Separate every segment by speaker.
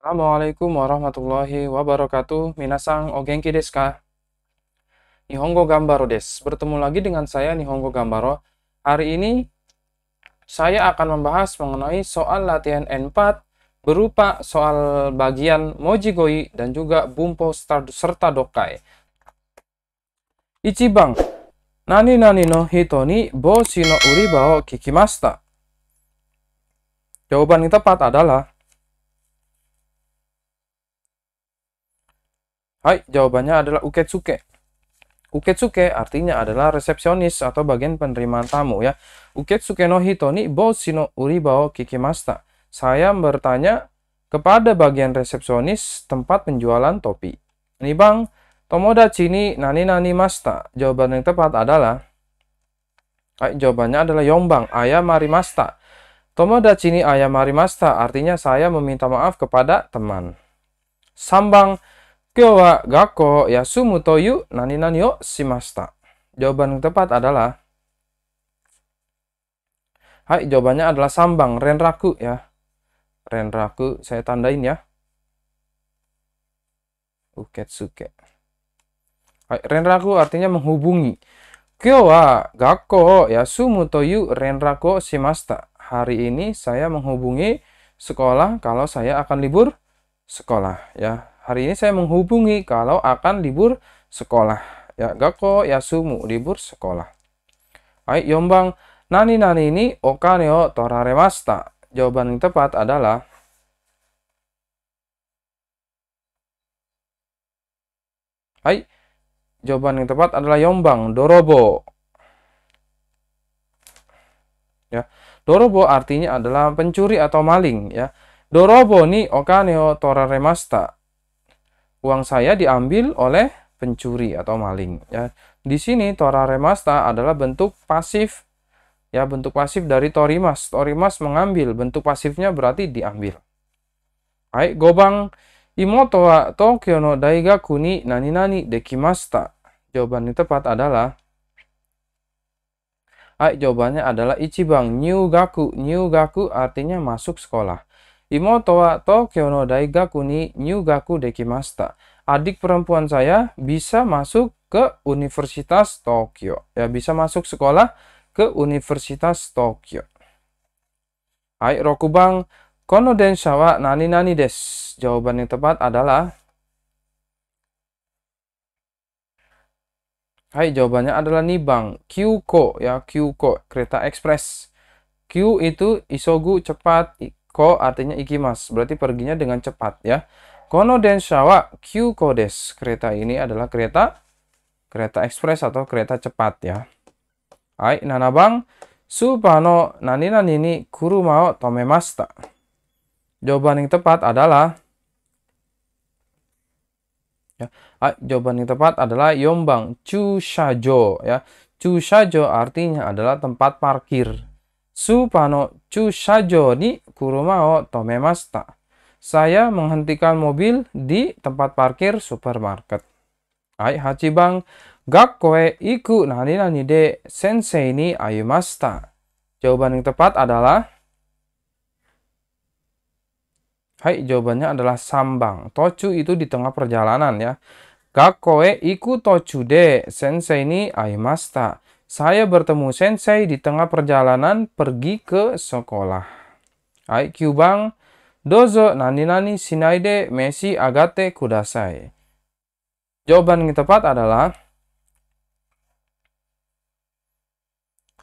Speaker 1: Assalamualaikum warahmatullahi wabarakatuh. Minasang ogenki deska. desu ka? Nihongo Gambaro des. Bertemu lagi dengan saya Nihongo Gambaro. Hari ini saya akan membahas mengenai soal latihan N4 berupa soal bagian Mojigoi dan juga Bumpo serta Dokai. Ichibang, nani nani no hito ni boshi no uriba kikimasta. Jawaban yang tepat adalah Hai, jawabannya adalah uketsuke. Uketsuke artinya adalah resepsionis atau bagian penerimaan tamu ya. Uketsuke no hito ni boshi no uribao kikimasta. Saya bertanya kepada bagian resepsionis tempat penjualan topi. Ini bang, tomodachi ni nani nani masta. Jawaban yang tepat adalah Hai, jawabannya adalah yombang, ayah mari masta. Tomodachi ni ayah mari masta artinya saya meminta maaf kepada teman. Sambang Kyo wa nani Jawaban yang tepat adalah Hai, jawabannya adalah sambang, renraku ya. Renraku, saya tandain ya. Uketsuke. Hai, renraku artinya menghubungi. Kyo wa gakko yasumu toyu renraku shimashita. Hari ini saya menghubungi sekolah kalau saya akan libur sekolah ya. Hari ini saya menghubungi kalau akan libur sekolah. Ya ya sumu libur sekolah. Hai, yombang nani nani ini okane o toraremasta. Jawaban yang tepat adalah Hai, jawaban yang tepat adalah yombang dorobo. Ya, dorobo artinya adalah pencuri atau maling ya. Dorobo ni okane o toraremasta uang saya diambil oleh pencuri atau maling ya di sini tora remasta adalah bentuk pasif ya bentuk pasif dari torimas torimas mengambil bentuk pasifnya berarti diambil baik gobang imoto wa Tokyo no daigaku ni nani nani dekimasta jawaban yang tepat adalah baik jawabannya adalah ichibang new gaku new gaku artinya masuk sekolah Imoto wa Tokyo no Daigaku ni nyugaku dekimasta. Adik perempuan saya bisa masuk ke Universitas Tokyo. Ya, bisa masuk sekolah ke Universitas Tokyo. Hai, Rokubang Kono densha wa nani nani des. Jawaban yang tepat adalah Hai, jawabannya adalah bang Kyuko ya, Kyuko kereta ekspres. Q itu isogu cepat, Ko artinya ikimas, berarti perginya dengan cepat ya. Kono denshawa kyuko des. Kereta ini adalah kereta kereta ekspres atau kereta cepat ya. Ai nanabang supano nani nani ni kuruma o tomemasta. Jawaban yang tepat adalah ya. Ai, jawaban yang tepat adalah yombang chushajo ya. Chushajo artinya adalah tempat parkir Supano Tomemasta. Saya menghentikan mobil di tempat parkir supermarket. nani nani de iku sensei ni ayumasta. Jawaban yang tepat adalah Hai, jawabannya adalah sambang. Tochu itu di tengah perjalanan ya. kowe iku tochu de sensei ni aimasta. Saya bertemu sensei di tengah perjalanan pergi ke sekolah. IQ Bang, dozo nani nani sinaide mesi agate kudasai. Jawaban yang tepat adalah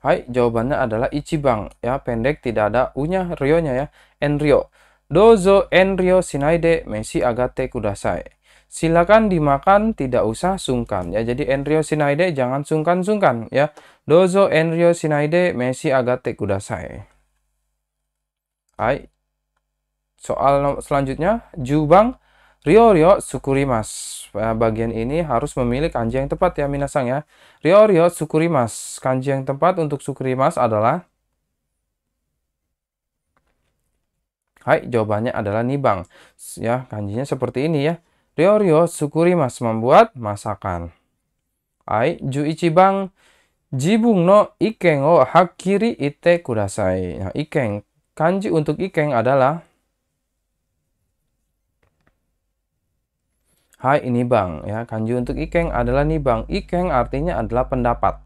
Speaker 1: Hai, jawabannya adalah Ichibang ya, pendek tidak ada unya rionya ya. Enryo. Dozo Enryo Sinaide Mesi Agate Kudasai silakan dimakan tidak usah sungkan ya. Jadi Enrio Sinaide jangan sungkan-sungkan ya. Dozo Enrio Sinaide Messi agate kudasai. Hai. Soal selanjutnya, Jubang Rio Rio Sukurimas. Bagian ini harus memilih kanji yang tepat ya Minasang ya. Rio Rio Sukurimas. Kanji yang tepat untuk Sukurimas adalah Hai, jawabannya adalah nibang. Ya, kanjinya seperti ini ya. Ryoryo sukuri mas membuat masakan. Ai Juichibang Jibung no Ikeng o Hakiri ite kudasai. Nah, ikeng kanji untuk ikeng adalah Hai ini bang ya kanji untuk ikeng adalah nih bang. Ikeng artinya adalah pendapat.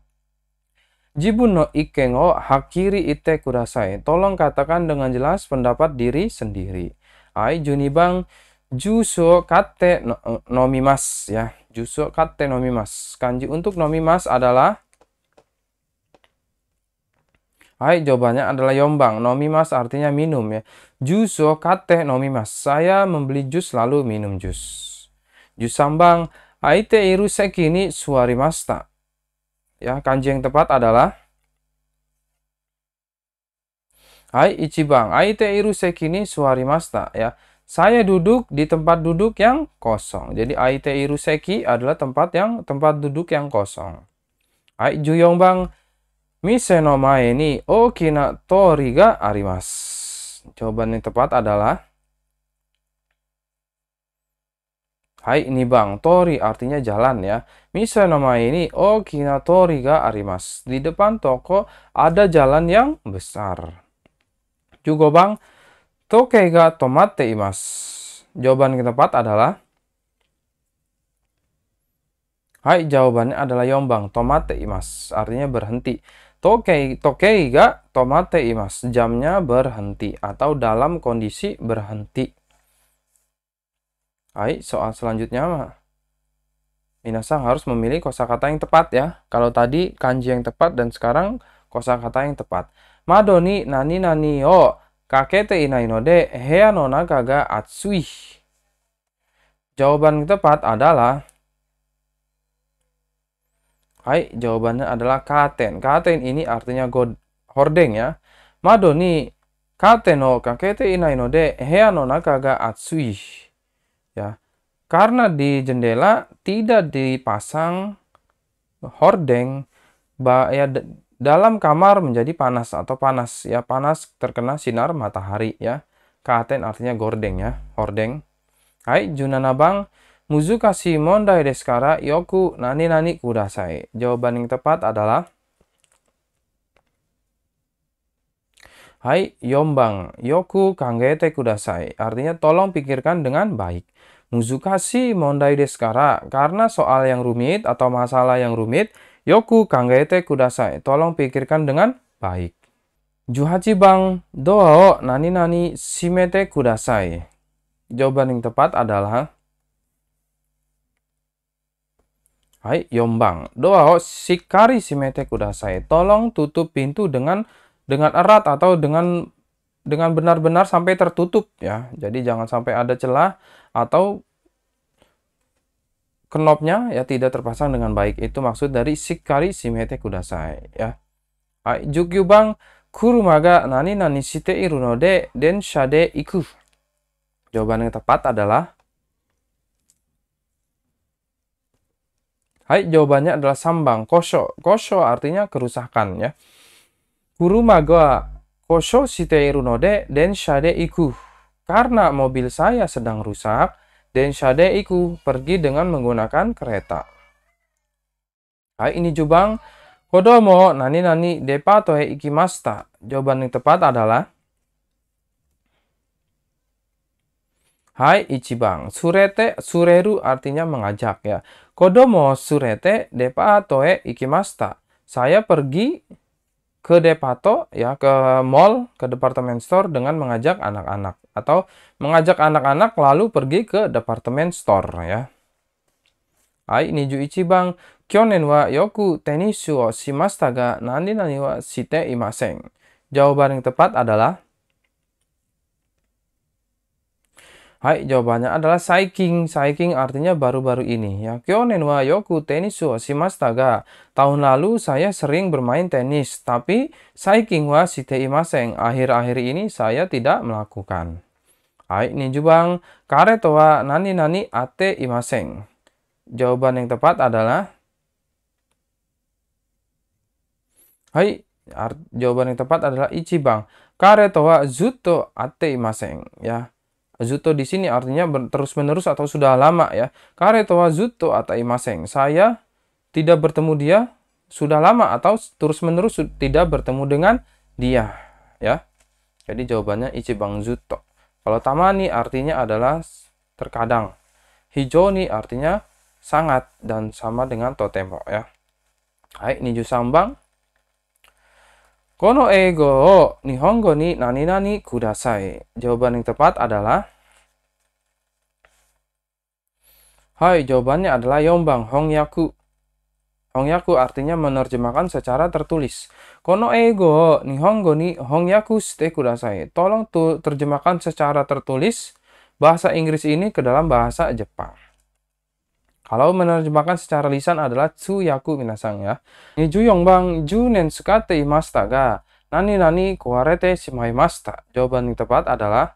Speaker 1: Jibun no ikeng o Hakiri ite kudasai. Tolong katakan dengan jelas pendapat diri sendiri. Ai Junibang Juso kate no, nomimas ya. Juso kate nomimas. Kanji untuk nomimas adalah Hai, jawabannya adalah yombang. Nomimas artinya minum ya. Juso kate nomimas. Saya membeli jus lalu minum jus. Jus sambang. Aite iru sekini masta. Ya, kanji yang tepat adalah Hai Ichibang. Aite iru sekini masta ya saya duduk di tempat duduk yang kosong. Jadi aitei ruseki adalah tempat yang tempat duduk yang kosong. Ai bang mise no mae ni okina tori ga arimas. Jawaban yang tepat adalah Hai ini bang, tori artinya jalan ya. Misal nama ini okina tori ga arimas. Di depan toko ada jalan yang besar. Juga bang, Tokei ga tomatte imasu. Jawaban yang tepat adalah Hai, jawabannya adalah yombang. Tomate imas. Artinya berhenti. Tokei, tokei ga tomate imas. Jamnya berhenti. Atau dalam kondisi berhenti. Hai, soal selanjutnya. mah. Minasang harus memilih kosakata yang tepat ya. Kalau tadi kanji yang tepat dan sekarang kosakata yang tepat. Madoni nani nani oh atsui. inai hea Jawaban tepat adalah Hai, jawabannya adalah katen. Katen ini artinya god hordeng ya. Mado ni kate no kakete inai no de hea no naka ga atsui. Ya. Karena di jendela tidak dipasang hordeng, ba ya dalam kamar menjadi panas atau panas ya panas terkena sinar matahari ya katen artinya gordeng ya hordeng hai junanabang muzukasi mondai deskara yoku nani nani kudasai jawaban yang tepat adalah hai yombang yoku kangete kudasai artinya tolong pikirkan dengan baik muzukasi mondai deskara karena soal yang rumit atau masalah yang rumit Yoku kanggaite kudasai. Tolong pikirkan dengan baik. Juhachi bang doa o nani nani simete kudasai. Jawaban yang tepat adalah Hai, yombang. Doa o sikari simete kudasai. Tolong tutup pintu dengan dengan erat atau dengan dengan benar-benar sampai tertutup ya. Jadi jangan sampai ada celah atau knopnya ya tidak terpasang dengan baik itu maksud dari shikari shimete kudasai ya jukyu bang kuruma ga nani nani shite iru no de densha de iku jawaban yang tepat adalah Hai, jawabannya adalah sambang, kosho. Kosho artinya kerusakan ya. Kuruma ga kosho shite iru no de densha de iku. Karena mobil saya sedang rusak, Denshade iku pergi dengan menggunakan kereta. Hai ini jubang Kodomo nani nani depa toe ikimasta. Jawaban yang tepat adalah Hai Ichibang, surete sureru artinya mengajak ya. Kodomo surete depa toe ikimasta. Saya pergi ke depato ya ke mall, ke departemen store dengan mengajak anak-anak atau mengajak anak-anak lalu pergi ke departemen store ya. Ai niju bang kyonen wa yoku tenisu o shimashita ga nani nani wa shite imasen. Jawaban yang tepat adalah Hai, jawabannya adalah saiking. Saiking artinya baru-baru ini. Ya, kyonen wa yoku tenisu shimashita ga. Tahun lalu saya sering bermain tenis, tapi saiking wa shite imasen. Akhir-akhir ini saya tidak melakukan. Hai, ninjubang kare wa nani nani ate imasen. Jawaban yang tepat adalah Hai, jawaban yang tepat adalah ichibang. Kare wa zuto ate imasen. Ya, Zuto di sini artinya terus-menerus atau sudah lama ya. kare wa zuto atau imaseng Saya tidak bertemu dia sudah lama atau terus-menerus tidak bertemu dengan dia ya. Jadi jawabannya ichibang zuto. Kalau tamani artinya adalah terkadang. Hijoni artinya sangat dan sama dengan totemo ya. Hai, ini sambang Kono ego nihongo ni nani nani kudasai. Jawaban yang tepat adalah Hai, jawabannya adalah yombang hongyaku. Hongyaku artinya menerjemahkan secara tertulis. Kono ego nihongo ni hongyaku shite kudasai. Tolong terjemahkan secara tertulis bahasa Inggris ini ke dalam bahasa Jepang. Kalau menerjemahkan secara lisan adalah yaku minasang ya. bang yongbang nen sukate imasta ga nani nani kuarete masta. Jawaban yang tepat adalah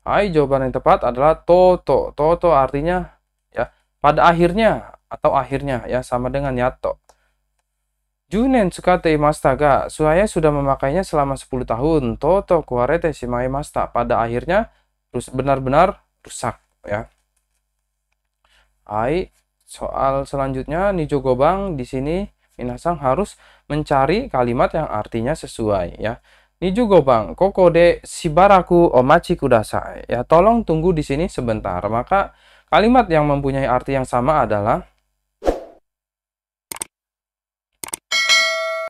Speaker 1: Hai, jawaban yang tepat adalah toto. Toto artinya ya pada akhirnya atau akhirnya ya sama dengan yato. Junen sukate imasta ga Suaya sudah memakainya selama 10 tahun. Toto kuarete masta. Pada akhirnya terus benar-benar rusak ya. Ai, soal selanjutnya Nijo Gobang di sini Minasang harus mencari kalimat yang artinya sesuai ya. Nijo Gobang, kokode sibaraku omachi kudasai. Ya, tolong tunggu di sini sebentar. Maka kalimat yang mempunyai arti yang sama adalah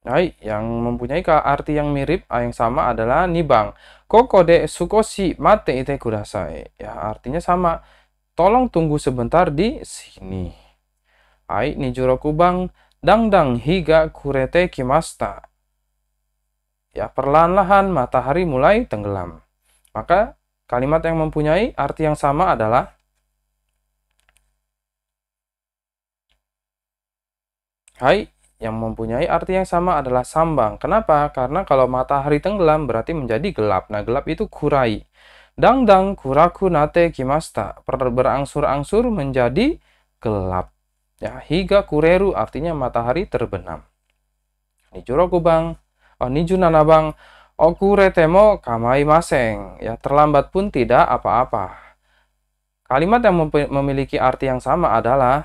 Speaker 1: Hai, yang mempunyai arti yang mirip ah, yang sama adalah nibang. Kokode sukoshi mate ite kudasai. Ya, artinya sama. Tolong tunggu sebentar di sini. Ai nijurokubang dangdang higa kurete kimasta. Ya, perlahan-lahan matahari mulai tenggelam. Maka kalimat yang mempunyai arti yang sama adalah Hai yang mempunyai arti yang sama adalah sambang. Kenapa? Karena kalau matahari tenggelam berarti menjadi gelap. Nah, gelap itu kurai. Dangdang kuraku nate kimasta berangsur-angsur menjadi gelap. Ya, higa kureru artinya matahari terbenam. Nijuro kubang, oh, nijunana bang, okure temo kamai maseng. Ya, terlambat pun tidak apa-apa. Kalimat yang memiliki arti yang sama adalah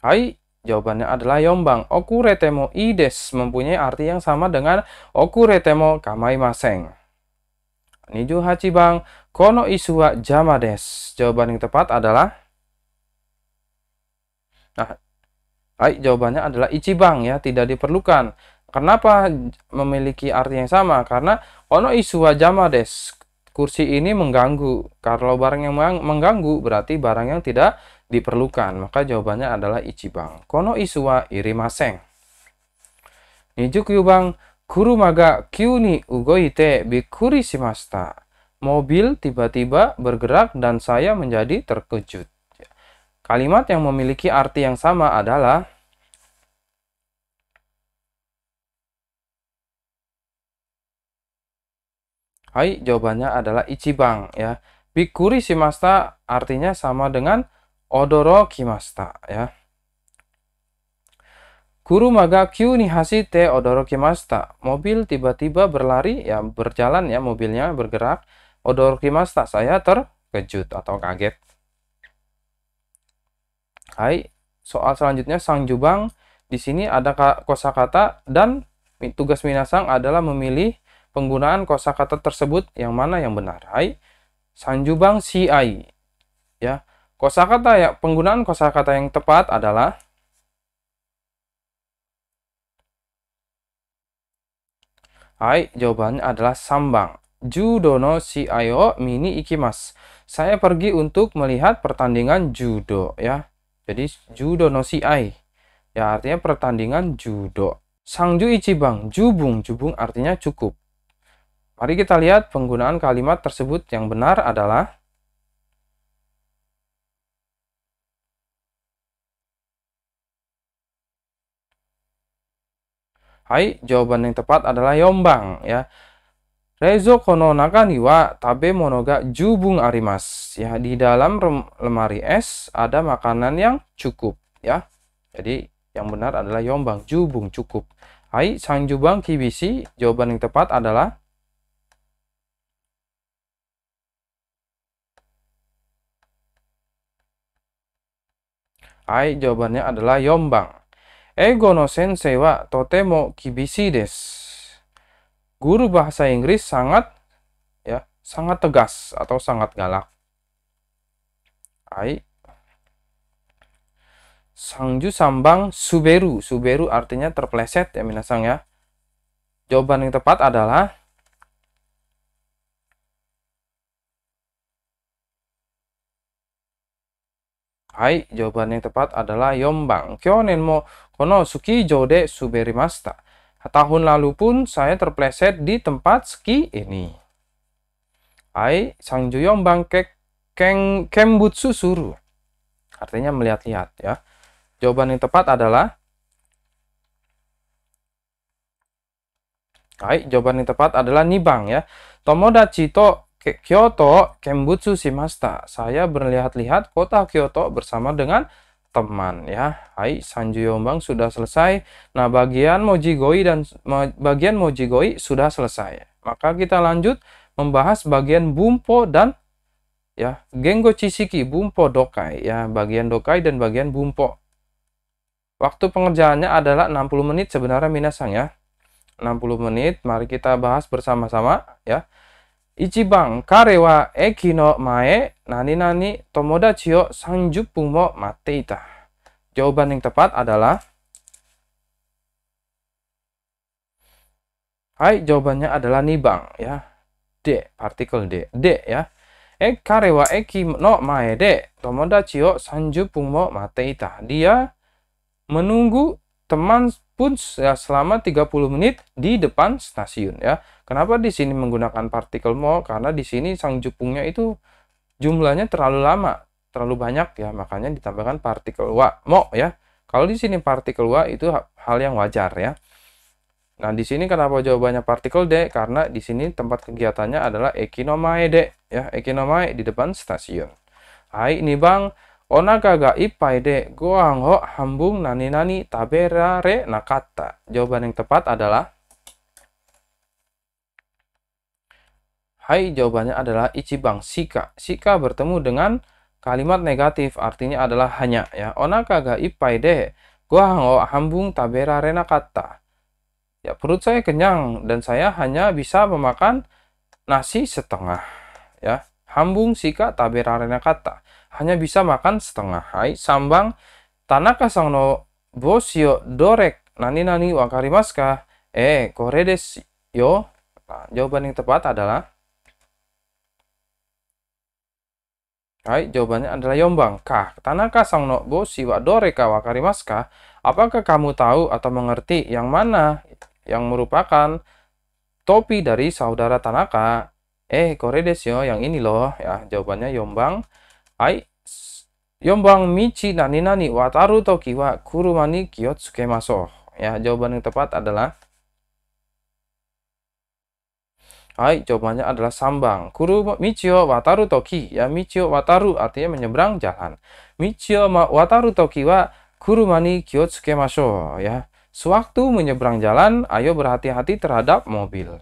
Speaker 1: Hai Jawabannya adalah yombang. Okuretemo ides mempunyai arti yang sama dengan okuretemo kamaimaseng. Niju hachibang kono Isua jamades. Jawaban yang tepat adalah Nah, baik jawabannya adalah ichibang ya, tidak diperlukan. Kenapa memiliki arti yang sama? Karena kono Isua jamades. Kursi ini mengganggu. Kalau barang yang mengganggu berarti barang yang tidak diperlukan? Maka jawabannya adalah ichibang. Kono isuwa irimaseng. Nijukyubang bang, guru maga ni ugoite bikuri shimashita. Mobil tiba-tiba bergerak dan saya menjadi terkejut. Kalimat yang memiliki arti yang sama adalah Hai, jawabannya adalah ichibang ya. Bikuri shimashita artinya sama dengan kimasta ya. Guru maga kyu ni hasite kimasta. Mobil tiba-tiba berlari ya berjalan ya mobilnya bergerak. kimasta saya terkejut atau kaget. Hai, soal selanjutnya sang jubang di sini ada kosakata dan tugas minasang adalah memilih penggunaan kosakata tersebut yang mana yang benar. Hai, sanjubang si ai. Ya, Kosakata ya penggunaan kosakata yang tepat adalah Hai, jawabannya adalah sambang. Judo no si ayo mini ikimas. Saya pergi untuk melihat pertandingan judo ya. Jadi judo no si ai. Ya artinya pertandingan judo. Sangju ichibang, jubung, jubung artinya cukup. Mari kita lihat penggunaan kalimat tersebut yang benar adalah Hai, jawaban yang tepat adalah yombang ya. rezo kono naka niwa tabe monoga jubung arimas. Ya, di dalam lemari es ada makanan yang cukup ya. Jadi yang benar adalah yombang jubung cukup. Hai, sang jubang kibisi. Jawaban yang tepat adalah Hai, jawabannya adalah yombang. Ego no sensei wa totemo kibisi desu. Guru bahasa Inggris sangat ya, sangat tegas atau sangat galak. Ai Sangju Sambang Suberu. Suberu artinya terpleset ya minasang ya. Jawaban yang tepat adalah Hai, jawaban yang tepat adalah Yombang. Kyonen mo kono suki jode suberimasta. Tahun lalu pun saya terpleset di tempat ski ini. Hai, sangju Yombang ke keng kembutsu suru. Artinya melihat-lihat ya. Jawaban yang tepat adalah Hai, jawaban yang tepat adalah nibang ya. Tomodachi to Kyoto, Kembutsu Shimasta. Saya berlihat-lihat kota Kyoto bersama dengan teman ya. Hai, Sanju Yombang sudah selesai. Nah, bagian Mojigoi dan bagian Mojigoi sudah selesai. Maka kita lanjut membahas bagian Bumpo dan ya, Genggo Chishiki, Bumpo Dokai ya, bagian Dokai dan bagian Bumpo. Waktu pengerjaannya adalah 60 menit sebenarnya Minasang ya. 60 menit, mari kita bahas bersama-sama ya. Ichiban kare wa eki no mae nani nani tomodachi o sanjupung mo mateita. Jawaban yang tepat adalah Hai, jawabannya adalah nibang ya. D, partikel D. D ya. E kare wa eki no mae de tomodachi o sanjupung mo mateita. Dia menunggu teman pun ya, selama 30 menit di depan stasiun ya. Kenapa di sini menggunakan partikel mo? Karena di sini sang jupungnya itu jumlahnya terlalu lama, terlalu banyak ya, makanya ditambahkan partikel wa mo ya. Kalau di sini partikel wa itu hal yang wajar ya. Nah, di sini kenapa jawabannya partikel D? Karena di sini tempat kegiatannya adalah Ekinomae D ya, Ekinomae di depan stasiun. Hai, ini Bang, Ona ga ipai de goang ho hambung nani nani tabera re nakata. Jawaban yang tepat adalah Hai, jawabannya adalah ichibang sika. Sika bertemu dengan kalimat negatif artinya adalah hanya ya. Ona ga ipai de goang ho hambung tabera re nakata. Ya, perut saya kenyang dan saya hanya bisa memakan nasi setengah ya. Hambung sika tabera re nakata hanya bisa makan setengah hai sambang tanaka sang no bosio dorek nani nani wakarimaska eh kore yo nah, jawaban yang tepat adalah Hai, jawabannya adalah yombang. Kah, tanaka sang no bo siwa Apakah kamu tahu atau mengerti yang mana yang merupakan topi dari saudara Tanaka? Eh, kore yo, yang ini loh. Ya, jawabannya yombang はい yombang michi nani nani wataru toki wa kuruma ni kiyotsuke maso ya jawaban yang tepat adalah Hai, jawabannya adalah sambang. Kuru Michio wataru toki. Ya, Michio wataru artinya menyeberang jalan. Michio wataru toki wa kurumani kiyotsuke maso. Ya, sewaktu menyeberang jalan, ayo berhati-hati terhadap mobil.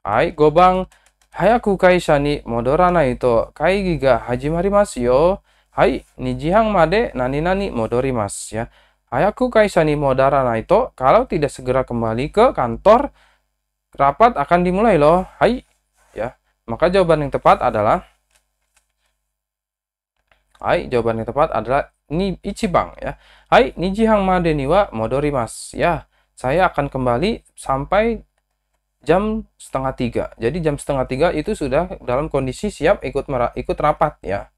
Speaker 1: Hai, gobang 早く会社に戻らないと会議が始まりますよ。はい、2時半まで何々戻ります。Ya. Ayah ku kaisani modara itu, kalau tidak segera kembali ke kantor, rapat akan dimulai loh. Hai, ya. Maka jawaban yang tepat adalah, hai, jawaban yang tepat adalah ni ichibang ya. Hai, nijihang made niwa mas ya. Saya akan kembali sampai jam setengah tiga. Jadi jam setengah tiga itu sudah dalam kondisi siap ikut ikut rapat ya.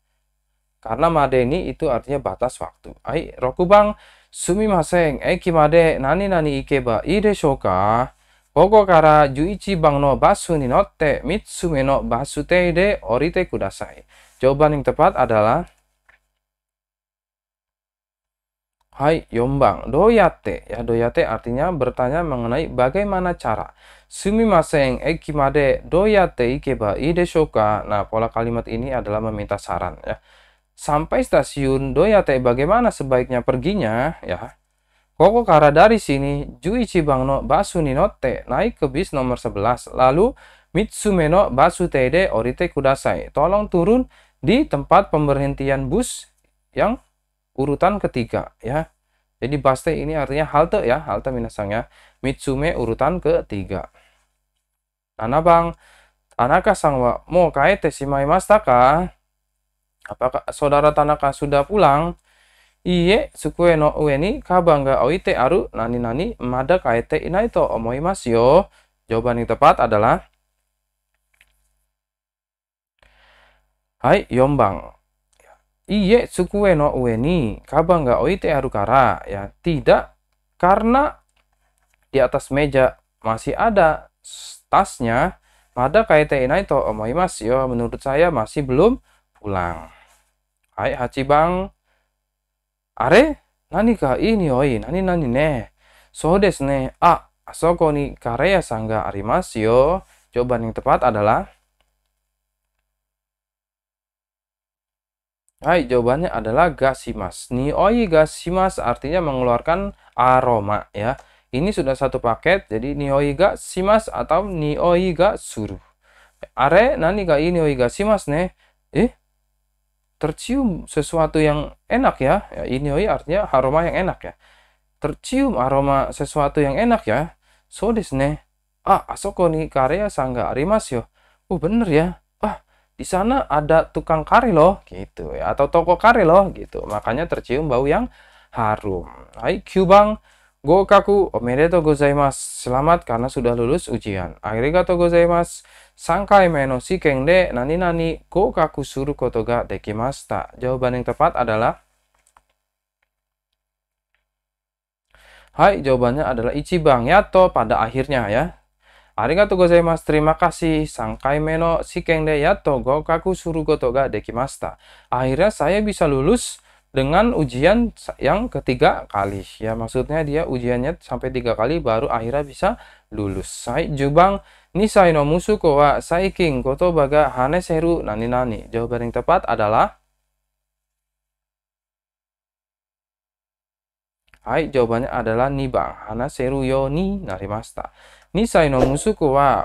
Speaker 1: Karena madeni itu artinya batas waktu. Ai rokubang eki made nani nani ikeba ide shoka. ka? kara juichi bang no basu ni notte mitsume no basu de orite kudasai. Jawaban yang tepat adalah Hai Yombang, doyate. Ya, doyate artinya bertanya mengenai bagaimana cara. Sumimasen ekimade doyate ikeba ii shoka. Nah, pola kalimat ini adalah meminta saran ya. Sampai stasiun doyate bagaimana sebaiknya perginya ya. Koko kara dari sini Juichi Bangno Basuni note naik ke bis nomor 11. Lalu Mitsume no Basutede orite kudasai. Tolong turun di tempat pemberhentian bus yang urutan ketiga ya. Jadi baste ini artinya halte ya, halte minasang ya. Mitsume urutan ketiga. bang, Tanaka sang wa mo kaete shimaimasu ka? Apakah saudara Tanaka sudah pulang? Iye, sukue no ue ni kabangga oite aru nani nani mada kaete inai to omoimasu yo. Jawaban yang tepat adalah Hai, yombang. Iye suku weno weni, kaba nggak oite arukara ya tidak, karena di atas meja masih ada tasnya, pada kaite itu to mas yo, menurut saya masih belum pulang. Hai haci bang, are, nani ka ini oi, nani nani ne, so desu ne, a, asoko ni kare ya sangga arimas yo, jawaban yang tepat adalah Hai, jawabannya adalah Ni Nioi gasimas artinya mengeluarkan aroma ya. Ini sudah satu paket, jadi nioi gasimas atau nioi gasuru. Are nani ga ini nioi gasimas ne? Eh, tercium sesuatu yang enak ya. ya oi artinya aroma yang enak ya. Tercium aroma sesuatu yang enak ya. So desu ne. Ah, asoko ni karya sangga arimasu yo. Oh, bener ya di sana ada tukang kari loh gitu ya atau toko kari loh gitu makanya tercium bau yang harum hai kyubang kaku omedeto gozaimasu selamat karena sudah lulus ujian arigato gozaimasu sangkai meno shikeng de nani nani kaku suru koto ga dekimashita jawaban yang tepat adalah Hai, jawabannya adalah Ichibang Yato pada akhirnya ya. Arigatou gozaimasu. Terima kasih. Sangkai meno sikeng de yato gokaku suru goto ga dekimasta. Akhirnya saya bisa lulus dengan ujian yang ketiga kali. Ya maksudnya dia ujiannya sampai tiga kali baru akhirnya bisa lulus. Sai jubang nisai no musuko wa saiking goto baga hane seru nani nani. Jawaban yang tepat adalah Hai, jawabannya adalah nibang. Hana seru yo ni narimasta. Nisai no musuku wa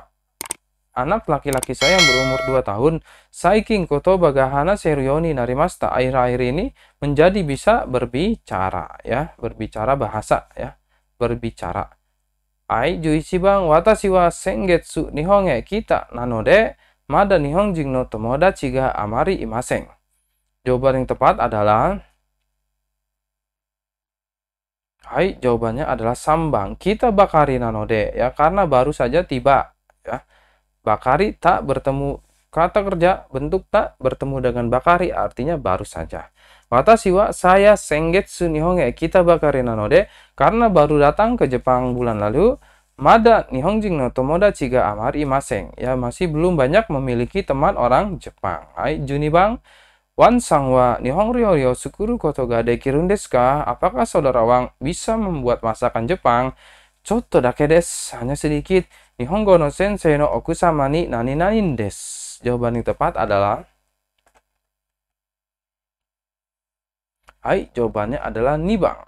Speaker 1: anak laki-laki saya yang berumur 2 tahun, Saiking koto bagahana Serioni Narimasta akhir-akhir ini menjadi bisa berbicara ya, berbicara bahasa ya, berbicara. Ai juisi bang watashi wa sengetsu nihonge kita nanode mada nihong no tomodachi ga amari imaseng. Jawaban yang tepat adalah Hai, jawabannya adalah sambang. Kita bakari nanode ya karena baru saja tiba ya. Bakari tak bertemu kata kerja bentuk tak bertemu dengan bakari artinya baru saja. mata siwa saya sengget nihonge kita bakari nanode karena baru datang ke Jepang bulan lalu. Mada nihongjing no tomoda ciga amari maseng. Ya masih belum banyak memiliki teman orang Jepang. Hai Juni Bang. Wan sang wa nihong Rio Rio, sukuru koto ga dekirun desu ka? Apakah saudara Wang bisa membuat masakan Jepang? Coto dake desu, hanya sedikit. Nihongo no sensei no oku ni nani nanin desu. Jawaban yang tepat adalah Hai, jawabannya adalah nibang.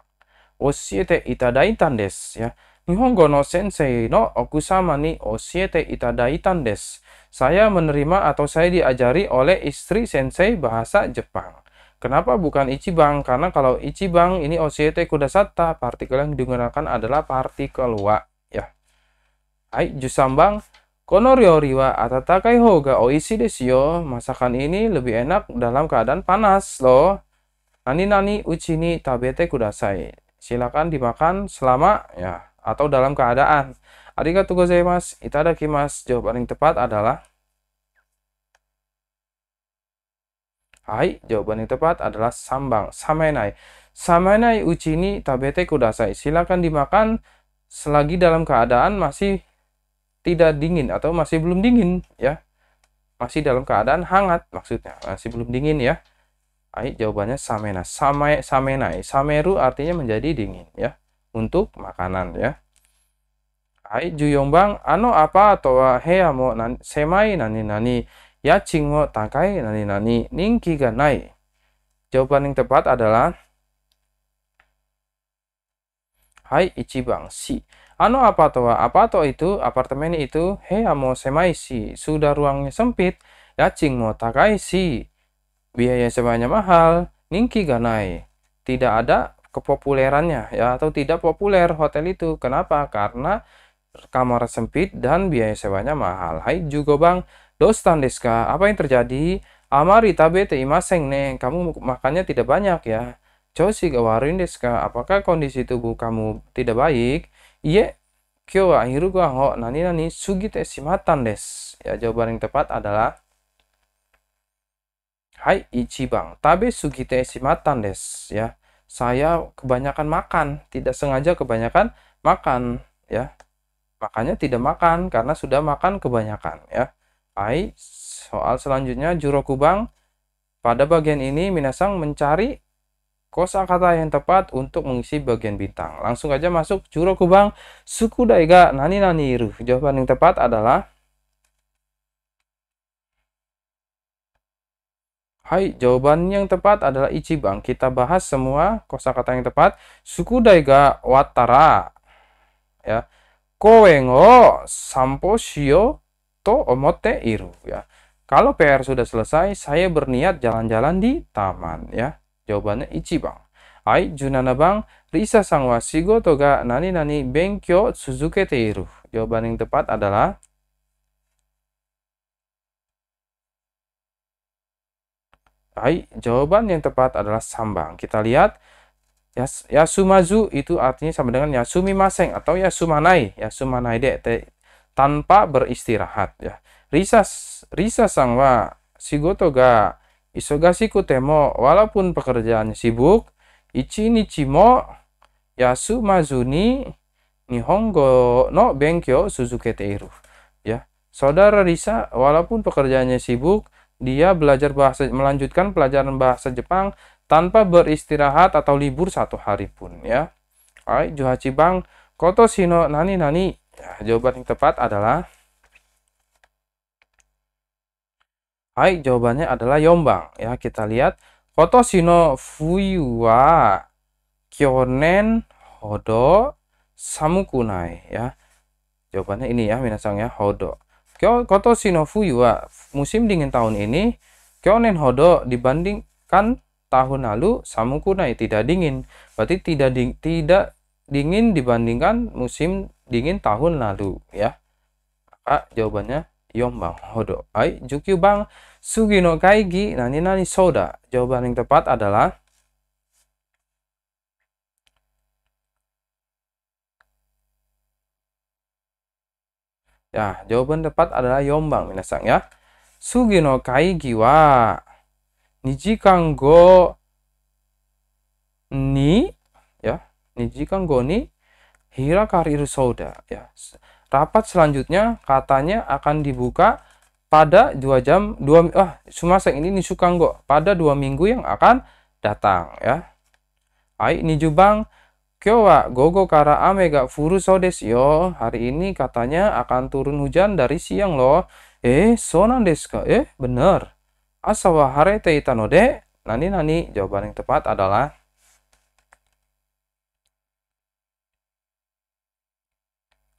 Speaker 1: Oshiete itadaitan desu ya. Nihongo no sensei no oku sama ni oshiete itadaitan desu. Saya menerima atau saya diajari oleh istri sensei bahasa Jepang. Kenapa bukan Ichibang? Karena kalau Ichibang ini Oshiete kudasata partikel yang digunakan adalah partikel wa. Ya. Hai, Jusambang. Kono ryori wa atatakai hoga oishi desu yo. Masakan ini lebih enak dalam keadaan panas loh. Nani nani ni tabete kudasai. Silakan dimakan selama ya atau dalam keadaan Arigatou gozaimasu, itadakimasu. Jawab paling tepat adalah Hai, jawaban yang tepat adalah sambang, samenai. Samenai uchi ni tabete kudasai. Silakan dimakan selagi dalam keadaan masih tidak dingin atau masih belum dingin ya. Masih dalam keadaan hangat maksudnya, masih belum dingin ya. Hai, jawabannya samena. Same, samenai. Sameru artinya menjadi dingin ya. Untuk makanan ya apa semai, nani nani, nani nani, mo ga nai. Jawaban yang tepat adalah Hai Ichibang si. Ano towa apa apato itu apartemen itu hea mo semai si. Sudah ruangnya sempit, yacing mo takai si. Biaya semuanya mahal, ningki nai, Tidak ada kepopulerannya ya atau tidak populer hotel itu. Kenapa? Karena kamar sempit dan biaya sewanya mahal. Hai juga bang, dostan deska, apa yang terjadi? Amari tabe te imaseng ne, kamu makannya tidak banyak ya. Cosi gawarin deska, apakah kondisi tubuh kamu tidak baik? Iya, kyo wa hiru gua ho nani nani sugi te simatan des. Ya, jawaban yang tepat adalah Hai bang tabe sugi te simatan des ya. Saya kebanyakan makan, tidak sengaja kebanyakan makan ya. Makanya tidak makan karena sudah makan kebanyakan ya. Ai, soal selanjutnya Juro Kubang. pada bagian ini Minasang mencari kosakata yang tepat untuk mengisi bagian bintang. Langsung aja masuk Juro Kubang suku daiga nani nani iru. Jawaban yang tepat adalah Hai, jawaban yang tepat adalah Ichibang. Kita bahas semua kosakata yang tepat. Suku Daiga Watara. Ya koen o sampo shio to omote iru ya. Kalau PR sudah selesai, saya berniat jalan-jalan di taman ya. Jawabannya ichibang. Ai junana bang risa sang wa shigoto toga nani nani benkyo Suzuki iru. Jawaban yang tepat adalah Hai, jawaban yang tepat adalah sambang. Kita lihat Yas, yasumazu itu artinya sama dengan yasumi maseng atau yasumanai, yasumanai de, tanpa beristirahat ya. Risas risa Sangwa sigoto ga isogasiku temo walaupun pekerjaannya sibuk, ichi nichimo yasumazuni nihongo no benkyo suzukete iru. Ya. Saudara Risa walaupun pekerjaannya sibuk, dia belajar bahasa melanjutkan pelajaran bahasa Jepang tanpa beristirahat atau libur satu hari pun ya. Ai juhachi bang koto sino nani nani. Nah, jawaban yang tepat adalah Hai, jawabannya adalah yombang. Ya, kita lihat koto sino fuyu wa kyonen hodo samukunai ya. Jawabannya ini ya minasang ya hodo. Koto sino fuyu wa musim dingin tahun ini kyonen hodo dibandingkan tahun lalu samukunai tidak dingin. Berarti tidak ding, tidak dingin dibandingkan musim dingin tahun lalu ya. Maka jawabannya yombang hodo. Ai jukyu sugi no kaigi nani nani soda. Jawaban yang tepat adalah Ya, jawaban tepat adalah yombang minasang ya. Sugi no kaigi wa nijikan go ni ya nijikan go ni Hira karir soda ya rapat selanjutnya katanya akan dibuka pada dua jam dua ah sumasek ini go pada dua minggu yang akan datang ya ai nijubang kyo wa gogo kara ame ga furu so desu yo hari ini katanya akan turun hujan dari siang loh eh sonan desu ka eh bener asawa hari itanode nani nani jawaban yang tepat adalah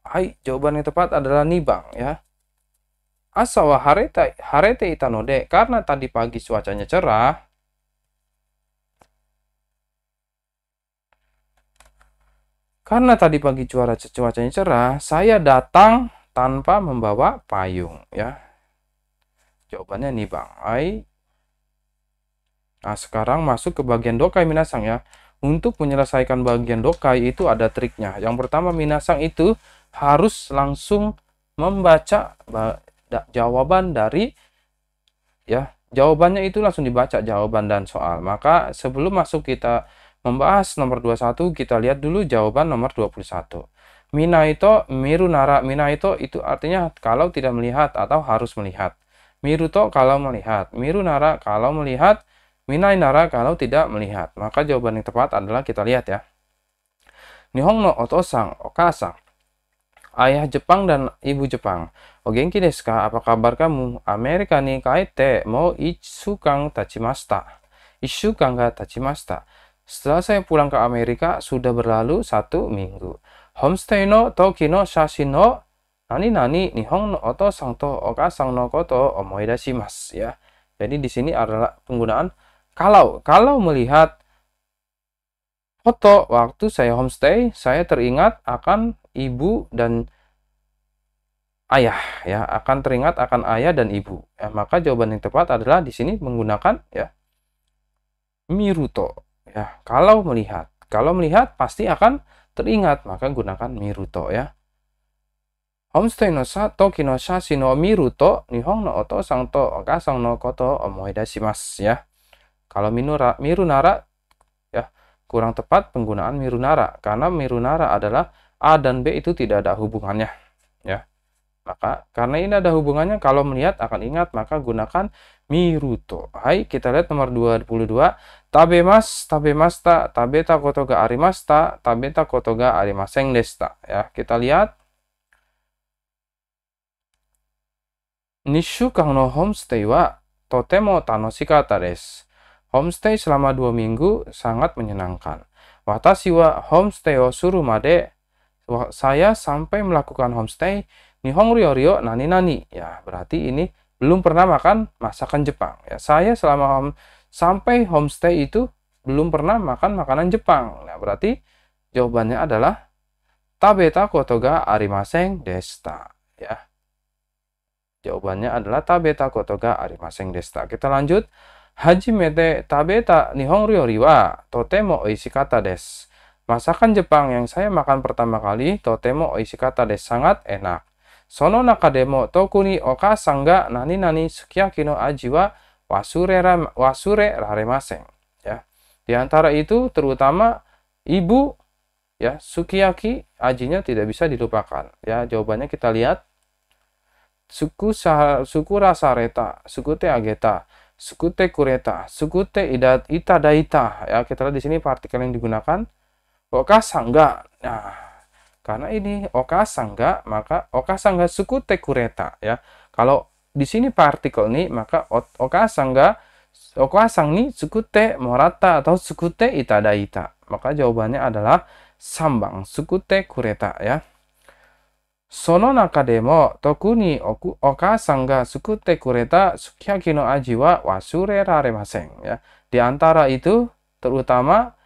Speaker 1: Hai, jawaban yang tepat adalah nibang ya. Asawa harete harete itanode karena tadi pagi cuacanya cerah. Karena tadi pagi cuaca cuacanya cerah, saya datang tanpa membawa payung ya. Jawabannya nih Bang Ai. Nah, sekarang masuk ke bagian dokai minasang ya. Untuk menyelesaikan bagian dokai itu ada triknya. Yang pertama minasang itu harus langsung membaca jawaban dari ya, jawabannya itu langsung dibaca jawaban dan soal. Maka sebelum masuk kita membahas nomor 21, kita lihat dulu jawaban nomor 21. Minaito mirunara minaito itu artinya kalau tidak melihat atau harus melihat. Miru to kalau melihat. Miru nara kalau melihat. Minai nara kalau tidak melihat. Maka jawaban yang tepat adalah kita lihat ya. Nihong no otosang okasang. Ayah Jepang dan ibu Jepang. O genki desu ka? Apa kabar kamu? Amerika ni kaite mo ichukang tachimasta. Ichukang ga tachimasta. Setelah saya pulang ke Amerika, sudah berlalu satu minggu. Homestay no no Shashin no nani nani nihong no oto sang to oka sang no koto mas ya. Jadi di sini adalah penggunaan kalau kalau melihat foto waktu saya homestay, saya teringat akan ibu dan ayah ya, akan teringat akan ayah dan ibu. Ya, maka jawaban yang tepat adalah di sini menggunakan ya miruto ya. Kalau melihat, kalau melihat pasti akan teringat, maka gunakan miruto ya. Homestay no toki no shashi no miru to nihong no oto sang to okasang no koto omoidashimasu ya. Kalau minura, mirunara ya kurang tepat penggunaan mirunara karena mirunara adalah A dan B itu tidak ada hubungannya ya. Maka karena ini ada hubungannya kalau melihat akan ingat maka gunakan miruto. Hai, kita lihat nomor 22. Tabemas, tabe tabeta koto ga arimasta, tabeta koto ga arimaseng desta ya. Kita lihat Nishu no homestay wa totemo tanoshikata desu. Homestay selama dua minggu sangat menyenangkan. Watashi wa homestay o suru made. Saya sampai melakukan homestay nihong ryo ryo nani nani. Ya, berarti ini belum pernah makan masakan Jepang. Ya, saya selama home, sampai homestay itu belum pernah makan makanan Jepang. Nah, berarti jawabannya adalah tabeta kotoga arimaseng desta. Ya. Jawabannya adalah tabeta kotoga arimaseng desta. Kita lanjut. haji mete tabeta nihong ryori riwa totemo oishikata des. Masakan Jepang yang saya makan pertama kali totemo oishikata des sangat enak. Sono nakademo tokuni oka sangga nani nani sukiyaki no ajiwa wa wasure, ram, wasure raremaseng. Ya. Di antara itu terutama ibu ya sukiyaki ajinya tidak bisa dilupakan. Ya, jawabannya kita lihat suku sah, suku rasa reta, suku te ageta, suku te kureta, suku te idat ita daita. Ya, kita lihat di sini partikel yang digunakan oka sangga. Nah, karena ini oka sangga, maka oka sangga suku te kureta ya. Kalau di sini partikel ini maka oka sangga oka sang ni suku te morata atau suku te ita daita. Maka jawabannya adalah sambang suku te kureta ya. その中でも特にお母さんが作ってくれたすき焼きの味は忘れられません。Ya. Di antara itu terutama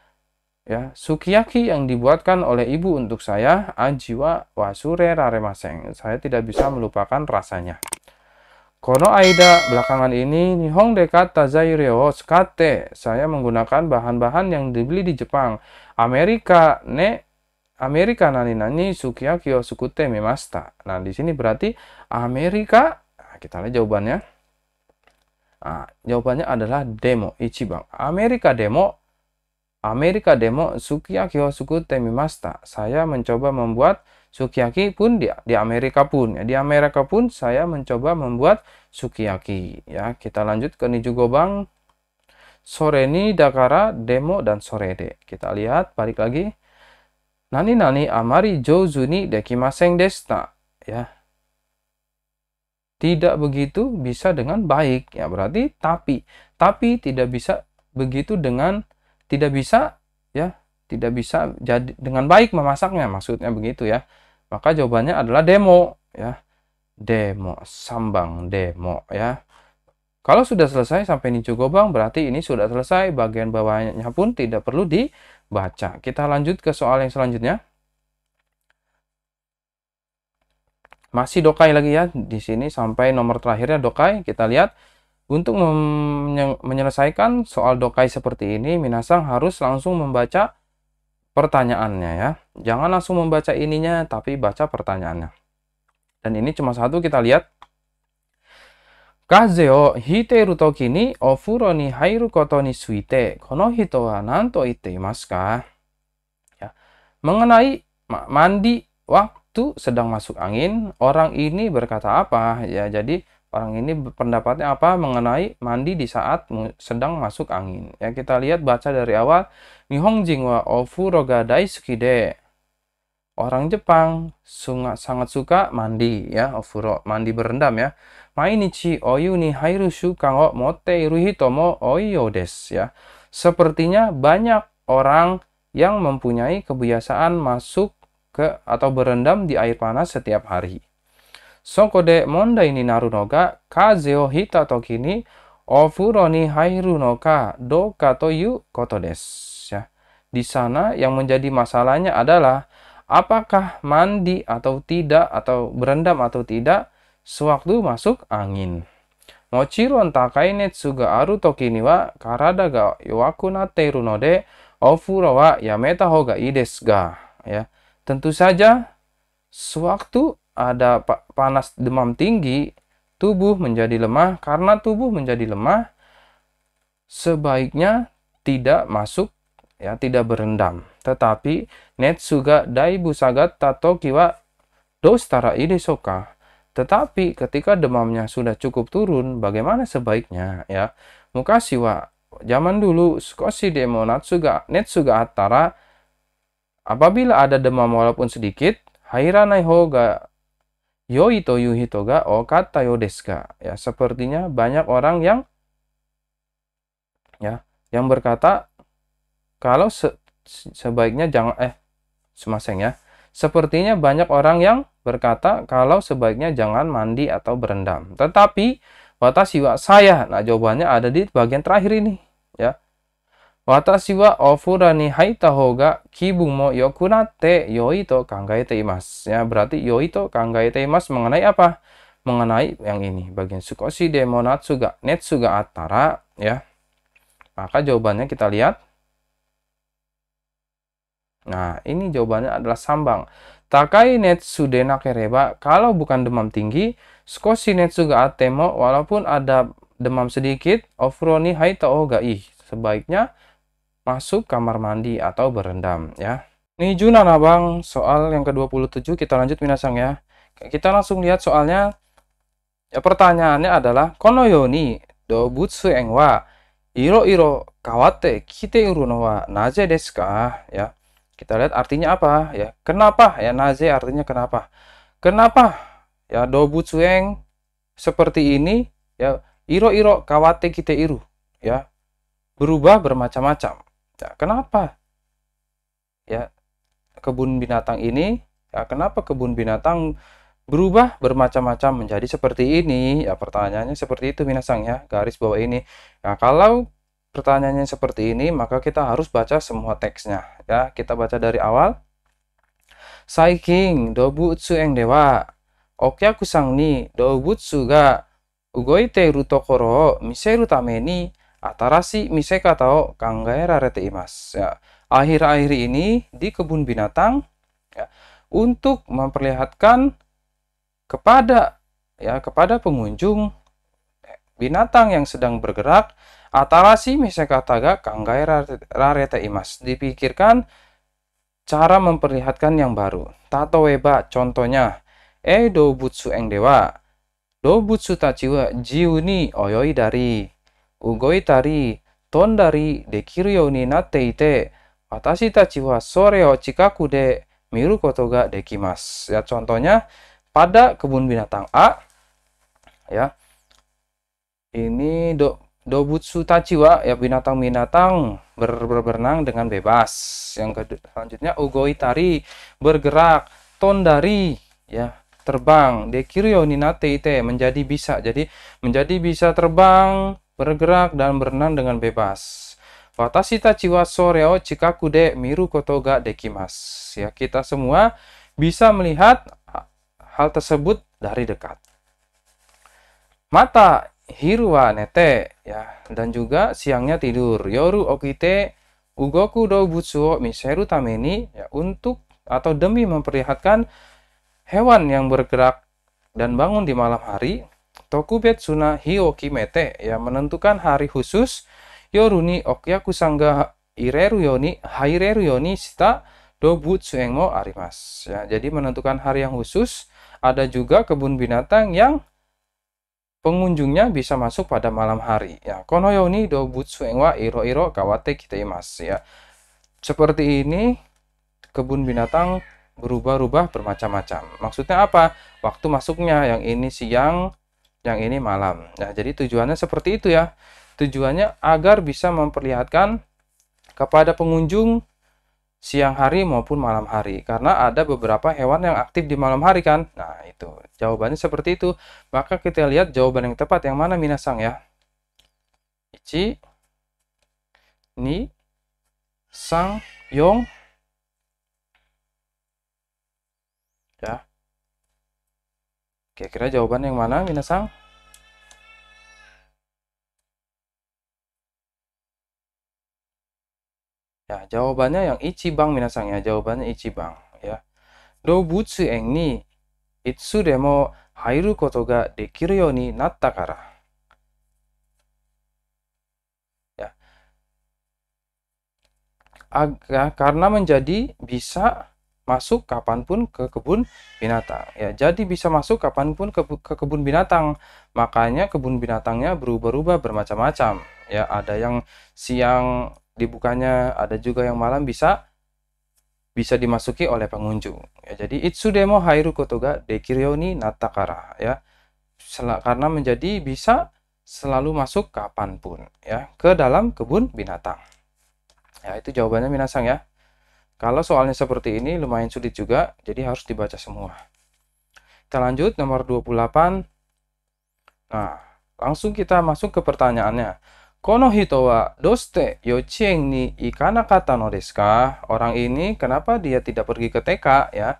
Speaker 1: ya sukiyaki yang dibuatkan oleh ibu untuk saya ajiwa wasure raremaseng. Saya tidak bisa melupakan rasanya. Kono Aida belakangan ini Nihong Dekat Tazairyo Skate. Saya menggunakan bahan-bahan yang dibeli di Jepang, Amerika, Ne, Amerika nani nani sukiyaki o sukute memasta. Nah, di sini berarti Amerika, nah, kita lihat jawabannya. Nah, jawabannya adalah demo Ichiban. Amerika demo Amerika demo sukiyaki o sukute memasta. Saya mencoba membuat sukiyaki pun di, di Amerika pun ya. Di Amerika pun saya mencoba membuat sukiyaki ya. Kita lanjut ke bang Sore Soreni Dakara demo dan sore de. Kita lihat balik lagi nani nani amari jozuni ni dekimaseng desta ya tidak begitu bisa dengan baik ya berarti tapi tapi tidak bisa begitu dengan tidak bisa ya tidak bisa jadi dengan baik memasaknya maksudnya begitu ya maka jawabannya adalah demo ya demo sambang demo ya kalau sudah selesai sampai ini cukup bang berarti ini sudah selesai bagian bawahnya pun tidak perlu di baca. Kita lanjut ke soal yang selanjutnya. Masih dokai lagi ya di sini sampai nomor terakhirnya dokai. Kita lihat untuk menyelesaikan soal dokai seperti ini, Minasang harus langsung membaca pertanyaannya ya. Jangan langsung membaca ininya, tapi baca pertanyaannya. Dan ini cuma satu kita lihat Kazeo, ofuro ni ni hairu koto suite. Kono hito ガゼを弾いているときにお風呂に入ることについて、この人は何と言っていますか ya. Mengenai mandi waktu sedang masuk angin, orang ini berkata apa? Ya, jadi orang ini pendapatnya apa mengenai mandi di saat sedang masuk angin. Ya, kita lihat baca dari awal. Nihong jingwa ofuro gadai de. Orang Jepang sangat suka mandi ya, ofuro, mandi berendam ya. Mainichi oyu ni hairushu kango mote tomo oyo des ya. Sepertinya banyak orang yang mempunyai kebiasaan masuk ke atau berendam di air panas setiap hari. Soko Sokode monda ini narunoga kazeo hita toki ni ofuro ni hairunoka ka do koto des Ya. Di sana yang menjadi masalahnya adalah apakah mandi atau tidak atau berendam atau tidak sewaktu masuk angin. Mochiron takai netsu ga aru toki ni wa karada ga yowaku natte iru node ofuro wa yameta hoga ides desu ga. Ya. Tentu saja sewaktu ada panas demam tinggi, tubuh menjadi lemah karena tubuh menjadi lemah sebaiknya tidak masuk ya tidak berendam tetapi netsuga daibu sagat tato kiwa dostara ide soka tetapi ketika demamnya sudah cukup turun, bagaimana sebaiknya ya? Mukasiwa zaman dulu skosi demo natsuga netsuga atara apabila ada demam walaupun sedikit, hairanai hoga, ga yoi to yuhi o kata yodeska. Ya, sepertinya banyak orang yang ya, yang berkata kalau se, sebaiknya jangan eh semaseng ya. Sepertinya banyak orang yang berkata kalau sebaiknya jangan mandi atau berendam. Tetapi watas siwa saya, nah jawabannya ada di bagian terakhir ini, ya. Watas siwa ofurani haitaho ga kibung mo yokunate yoito kangai imas. Ya, berarti yoito kangai imas mengenai apa? Mengenai yang ini, bagian sukoshi demonatsu ga netsu ga atara, ya. Maka jawabannya kita lihat. Nah, ini jawabannya adalah sambang. Takai netsu dena kereba, kalau bukan demam tinggi, skoshi netsu ga atemo, walaupun ada demam sedikit, ofroni hai tao ga ih. Sebaiknya masuk kamar mandi atau berendam ya. junan abang, soal yang ke-27 kita lanjut minasang ya. Kita langsung lihat soalnya. Ya, pertanyaannya adalah konoyoni dobutsu engwa iro iro kawate kite wa, naze desu ka ya kita lihat artinya apa ya. Kenapa ya naze artinya kenapa? Kenapa ya dobu cueng seperti ini ya iro-iro kawate kita iru ya berubah bermacam-macam. Ya, kenapa? Ya kebun binatang ini ya kenapa kebun binatang berubah bermacam-macam menjadi seperti ini ya pertanyaannya seperti itu minasang ya garis bawah ini nah kalau pertanyaannya seperti ini, maka kita harus baca semua teksnya. Ya, kita baca dari awal. Saiking dobutsu eng dewa. aku sang ni dobutsu ga ugoite ru tokoro miseru tame ni atarasi mise kata o kangaera imas. Ya, akhir-akhir ini di kebun binatang ya, untuk memperlihatkan kepada ya kepada pengunjung binatang yang sedang bergerak Atarasi misekataga kangai rareta imas. Dipikirkan cara memperlihatkan yang baru. Tato weba contohnya. E eh, do butsu eng dewa. Do butsu tachiwa jiu ni oyoi dari. Ugoi tari. Ton dari dekiru yo ni natte ite. Watashi tachiwa sore o chikaku de miru koto ga dekimas. Ya contohnya pada kebun binatang A ya. Ini do Dobutsu Tachiwa ya binatang-binatang ber berenang dengan bebas. Yang kedua, selanjutnya Ugoi Tari bergerak, Tondari ya terbang, Dekiryo Ninate Ite menjadi bisa. Jadi menjadi bisa terbang, bergerak dan berenang dengan bebas. Watashi Tachiwa Soreo de Miru Kotoga Dekimas. Ya, kita semua bisa melihat hal tersebut dari dekat. Mata hiru wa nete ya dan juga siangnya tidur yoru okite ugoku do butsuo miseru tameni ya untuk atau demi memperlihatkan hewan yang bergerak dan bangun di malam hari tokubetsuna hioki mete ya menentukan hari khusus yoru yoruni okyaku sangga ireru yoni haireru yoni sita do butsu engo arimas ya jadi menentukan hari yang khusus ada juga kebun binatang yang pengunjungnya bisa masuk pada malam hari. Ya, kono yoni do butsu engwa iro iro kawate imas ya. Seperti ini kebun binatang berubah-ubah bermacam-macam. Maksudnya apa? Waktu masuknya yang ini siang, yang ini malam. Nah, jadi tujuannya seperti itu ya. Tujuannya agar bisa memperlihatkan kepada pengunjung siang hari maupun malam hari karena ada beberapa hewan yang aktif di malam hari kan nah itu jawabannya seperti itu maka kita lihat jawaban yang tepat yang mana minasang ya ichi ni sang yong ya kira-kira jawaban yang mana minasang Ya, jawabannya yang Ichibang minasang ya, jawabannya Ichibang ya. Dobutsu eng ni itsu demo hairu koto ga dekiru yo ni natta kara. Ya. Aga, karena menjadi bisa masuk kapanpun ke kebun binatang. Ya, jadi bisa masuk kapanpun ke, ke kebun binatang. Makanya kebun binatangnya berubah-ubah bermacam-macam. Ya, ada yang siang dibukanya, ada juga yang malam bisa bisa dimasuki oleh pengunjung. Ya, jadi demo hairu kotoga dekiryoni natakara ya. Sel karena menjadi bisa selalu masuk kapanpun ya ke dalam kebun binatang. Ya, itu jawabannya minasang ya. Kalau soalnya seperti ini lumayan sulit juga, jadi harus dibaca semua. Kita lanjut nomor 28. Nah, langsung kita masuk ke pertanyaannya. Kono hito wa doste cheng ni ikana kata no deska. Orang ini kenapa dia tidak pergi ke TK ya?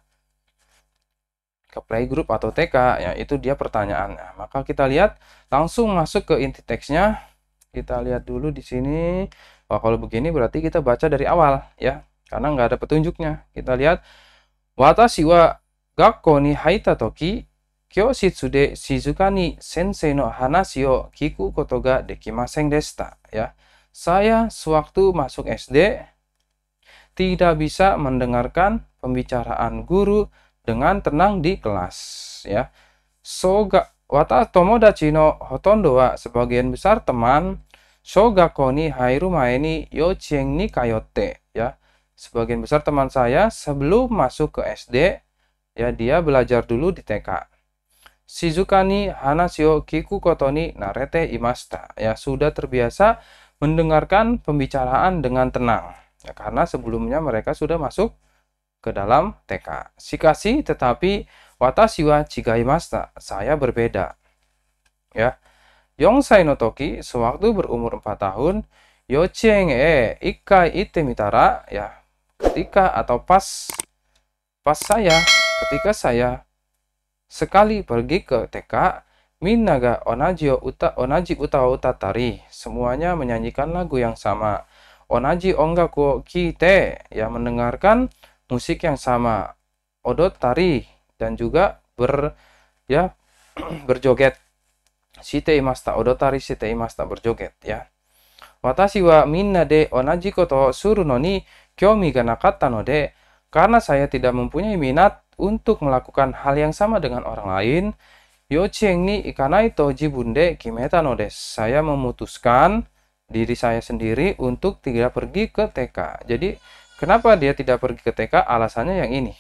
Speaker 1: Ke playgroup atau TK ya itu dia pertanyaan. Nah, maka kita lihat langsung masuk ke inti teksnya. Kita lihat dulu di sini. Wah kalau begini berarti kita baca dari awal ya. Karena nggak ada petunjuknya. Kita lihat. Watashi wa gakko ni haita toki ni sensei no hanashi o kiku Ya, Saya sewaktu masuk SD tidak bisa mendengarkan pembicaraan guru dengan tenang di kelas. Ya. Soga wata tomodachi no hotondo wa sebagian besar teman Soga ni hairumae ni yochien ni kayote. Ya. Sebagian besar teman saya sebelum masuk ke SD, ya dia belajar dulu di TK shizuka Hanasio Kiku Kotoni narete imasta. Ya, sudah terbiasa mendengarkan pembicaraan dengan tenang. Ya, karena sebelumnya mereka sudah masuk ke dalam TK. Shikashi tetapi watashi wa imasta Saya berbeda. Ya. Yongsai no toki sewaktu berumur 4 tahun, yochien e Ikai ite mitara ya. Ketika atau pas pas saya ketika saya Sekali pergi ke TK, Minaga onaji uta, Onaji uta Utatari, semuanya menyanyikan lagu yang sama. Onaji onga ku Kite, ya mendengarkan musik yang sama. Odot tari dan juga ber ya berjoget. Shite imasta odotari shite imasta berjoget ya. Watashi wa minna de onaji koto suru no ni kyomi ga nakatta no de karena saya tidak mempunyai minat untuk melakukan hal yang sama dengan orang lain, Yocheng ni ikanai toji bunde kimeta no des. Saya memutuskan diri saya sendiri untuk tidak pergi ke TK. Jadi, kenapa dia tidak pergi ke TK? Alasannya yang ini.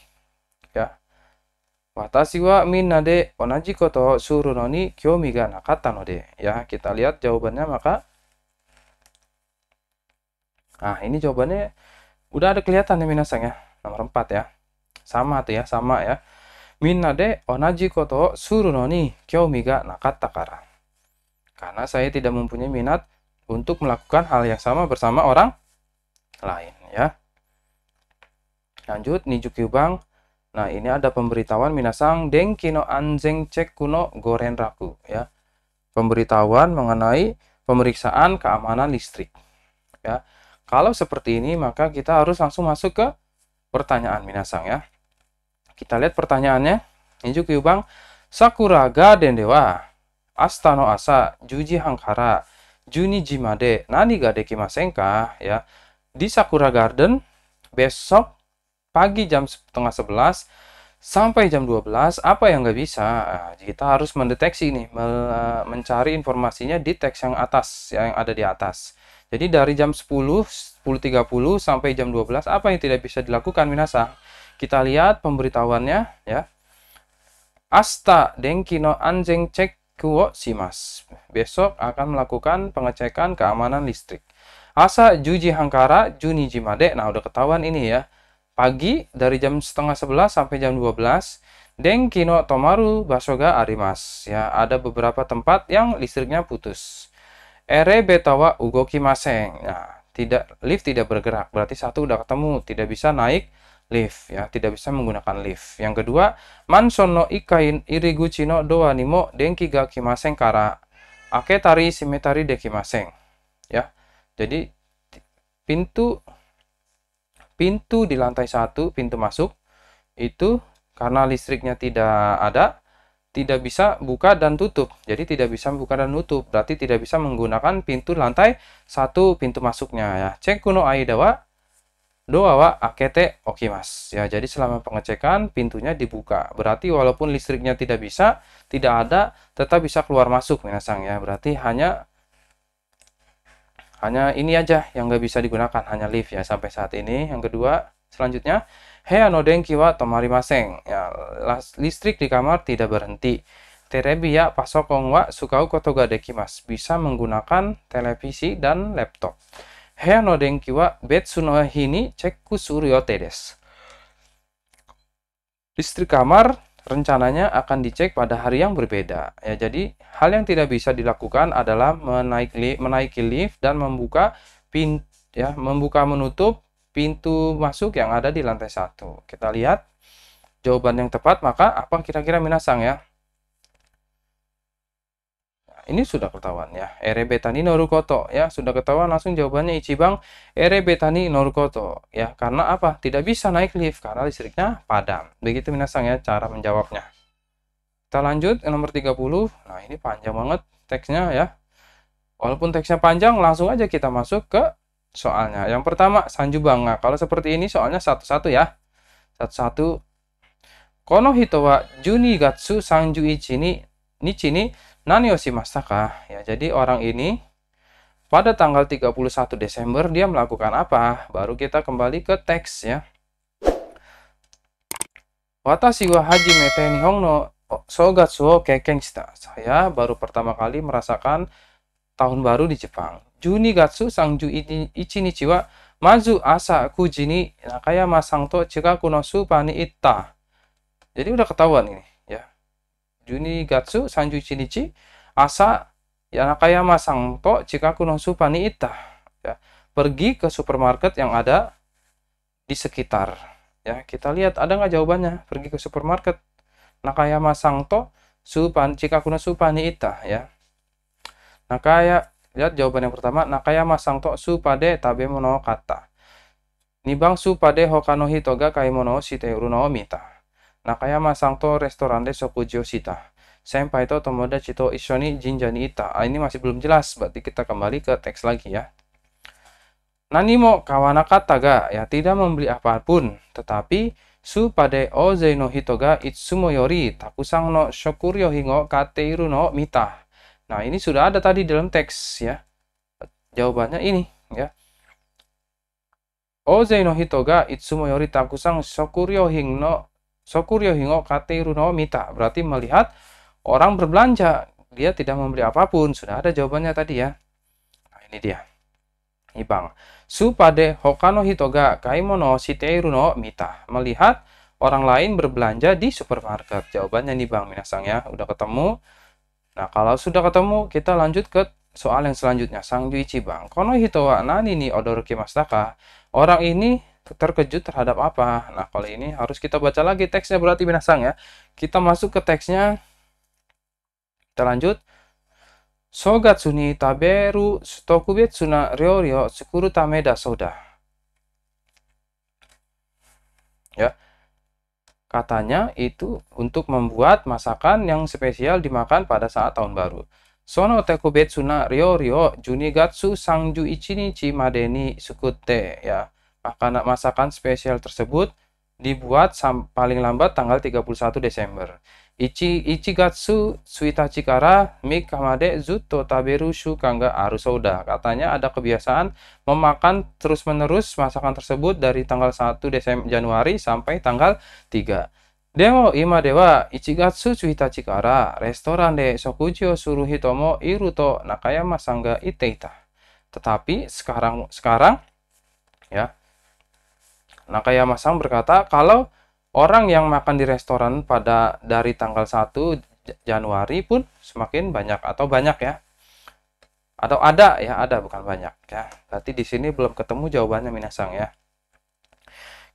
Speaker 1: Ya. Watashi wa minna de onaji koto suru no ni kyomi ga nakatta no de. Ya, kita lihat jawabannya maka Nah, ini jawabannya udah ada kelihatan ya minasang ya. Nomor 4 ya sama tuh ya sama ya minna de onaji koto suru noni kyomi ga nakatta kara karena saya tidak mempunyai minat untuk melakukan hal yang sama bersama orang lain ya lanjut nijuki bang nah ini ada pemberitahuan minasang denki no anjeng cek kuno goren raku ya pemberitahuan mengenai pemeriksaan keamanan listrik ya kalau seperti ini, maka kita harus langsung masuk ke pertanyaan Minasang ya. Kita lihat pertanyaannya. Inju Sakura Sakuraga Dendewa, Astano Asa, Juji Hangkara, Juni Jimade, Nani Gade Kimasenka, ya. Di Sakura Garden, besok pagi jam setengah sebelas sampai jam 12 apa yang nggak bisa nah, kita harus mendeteksi ini eh, mencari informasinya di teks yang atas ya, yang ada di atas jadi dari jam 10 10.30 sampai jam 12 apa yang tidak bisa dilakukan Minasa kita lihat pemberitahuannya ya. Asta denki no anjing cek kuo simas. Besok akan melakukan pengecekan keamanan listrik. Asa juji hangkara juni jimade. Nah, udah ketahuan ini ya. Pagi dari jam setengah sebelas sampai jam 12 Deng kino tomaru basoga arimas. Ya, ada beberapa tempat yang listriknya putus. Ere betawa ugo kimaseng. Nah, tidak lift tidak bergerak. Berarti satu udah ketemu, tidak bisa naik lift ya tidak bisa menggunakan lift yang kedua mansono ikain iriguchino doa nimo denki ga kimaseng kara ake tari simetari kimaseng ya jadi pintu pintu di lantai satu pintu masuk itu karena listriknya tidak ada tidak bisa buka dan tutup jadi tidak bisa buka dan tutup berarti tidak bisa menggunakan pintu lantai satu pintu masuknya ya cek kuno wa. Doa wa akete oke mas. Ya, jadi selama pengecekan pintunya dibuka. Berarti walaupun listriknya tidak bisa, tidak ada, tetap bisa keluar masuk minasang ya. Berarti hanya hanya ini aja yang nggak bisa digunakan, hanya lift ya sampai saat ini. Yang kedua, selanjutnya hea no denki wa tomari maseng. Ya, listrik di kamar tidak berhenti. Terebi ya pasokong wa sukau kotoga dekimas. Bisa menggunakan televisi dan laptop wa 部屋の電気は別の日に cek cekku suryo tedes Listrik kamar rencananya akan dicek pada hari yang berbeda. Ya, jadi hal yang tidak bisa dilakukan adalah menaik li menaiki lift dan membuka pintu ya, membuka menutup pintu masuk yang ada di lantai satu. Kita lihat jawaban yang tepat, maka apa kira-kira Minasang ya? ini sudah ketahuan ya. Ere Betani Norukoto ya, sudah ketahuan langsung jawabannya Ichibang Ere Betani Norukoto ya. Karena apa? Tidak bisa naik lift karena listriknya padam. Begitu minasang ya cara menjawabnya. Kita lanjut ke nomor 30. Nah, ini panjang banget teksnya ya. Walaupun teksnya panjang, langsung aja kita masuk ke soalnya. Yang pertama, sanju Sanjubanga. Kalau seperti ini soalnya satu-satu ya. Satu-satu. Kono hitowa Juni gatsu sanju ichi Nichi ni nani yoshimasaka? Ya, jadi orang ini pada tanggal 31 Desember dia melakukan apa? Baru kita kembali ke teks ya. Watashi wa hajimete nihon no sogatsu wo keken shita. Saya baru pertama kali merasakan tahun baru di Jepang. Juni gatsu sangju ichi nichi wa mazu asa kuji ni nakaya masang to no kunosu pani itta. Jadi udah ketahuan ini. Juni gatsu sanju chinichi asa yanakayama sangto chikaku Kuno supani ita. Ya, pergi ke supermarket yang ada di sekitar. Ya, kita lihat ada nggak jawabannya. Pergi ke supermarket. Nakayama sangto supan chikaku Kuno supani ita ya. Nakaya lihat jawaban yang pertama Nakayama sangto supade tabe mono kata. Nibang supade hokano hitoga kaimono shite mita Nakayama sang to restoran de sokujo shita. Senpai to tomodachi to ishoni jinja ni ita. Ah, ini masih belum jelas, berarti kita kembali ke teks lagi ya. Nanimo kawanakata ga, ya tidak membeli apapun, tetapi su pade o hito hitoga itsumo yori takusang no shokuryo hingo kateiru no mita. Nah, ini sudah ada tadi dalam teks ya. Jawabannya ini ya. O hito hitoga itsumo yori takusang shokuryo Hingo Sokuryo hingo kate runo mita. Berarti melihat orang berbelanja. Dia tidak memberi apapun. Sudah ada jawabannya tadi ya. Nah, ini dia. Ibang. Supade hokano hitoga kaimono sitei runo mita. Melihat orang lain berbelanja di supermarket. Jawabannya nih Bang Minasang ya. Udah ketemu. Nah, kalau sudah ketemu, kita lanjut ke soal yang selanjutnya. Sang Yuichi Bang. Kono hitowa nani ni odoroki mastaka. Orang ini terkejut terhadap apa. Nah, kalau ini harus kita baca lagi teksnya berarti binasang ya. Kita masuk ke teksnya. Kita lanjut. Sogatsu ni taberu tokubetsu na ryori o tsukuru tame da soda. Ya. Katanya itu untuk membuat masakan yang spesial dimakan pada saat tahun baru. Sono tekubetsu na ryori o junigatsu sangju ichi nichi made ni sukute ya makanan masakan spesial tersebut dibuat paling lambat tanggal 31 Desember. Ichi Ichigatsu Suitachi kara mikamade zuto taberu shu Arusoda Katanya ada kebiasaan memakan terus-menerus masakan tersebut dari tanggal 1 Desember Januari sampai tanggal 3. Demo ima dewa ichigatsu suitachi kara restoran de sokuji o suruhitomo iruto nakayama sangga iteita. Tetapi sekarang sekarang ya Nah, kayak Mas berkata, kalau orang yang makan di restoran pada dari tanggal 1 Januari pun semakin banyak atau banyak ya. Atau ada ya, ada bukan banyak ya. Berarti di sini belum ketemu jawabannya Minasang ya.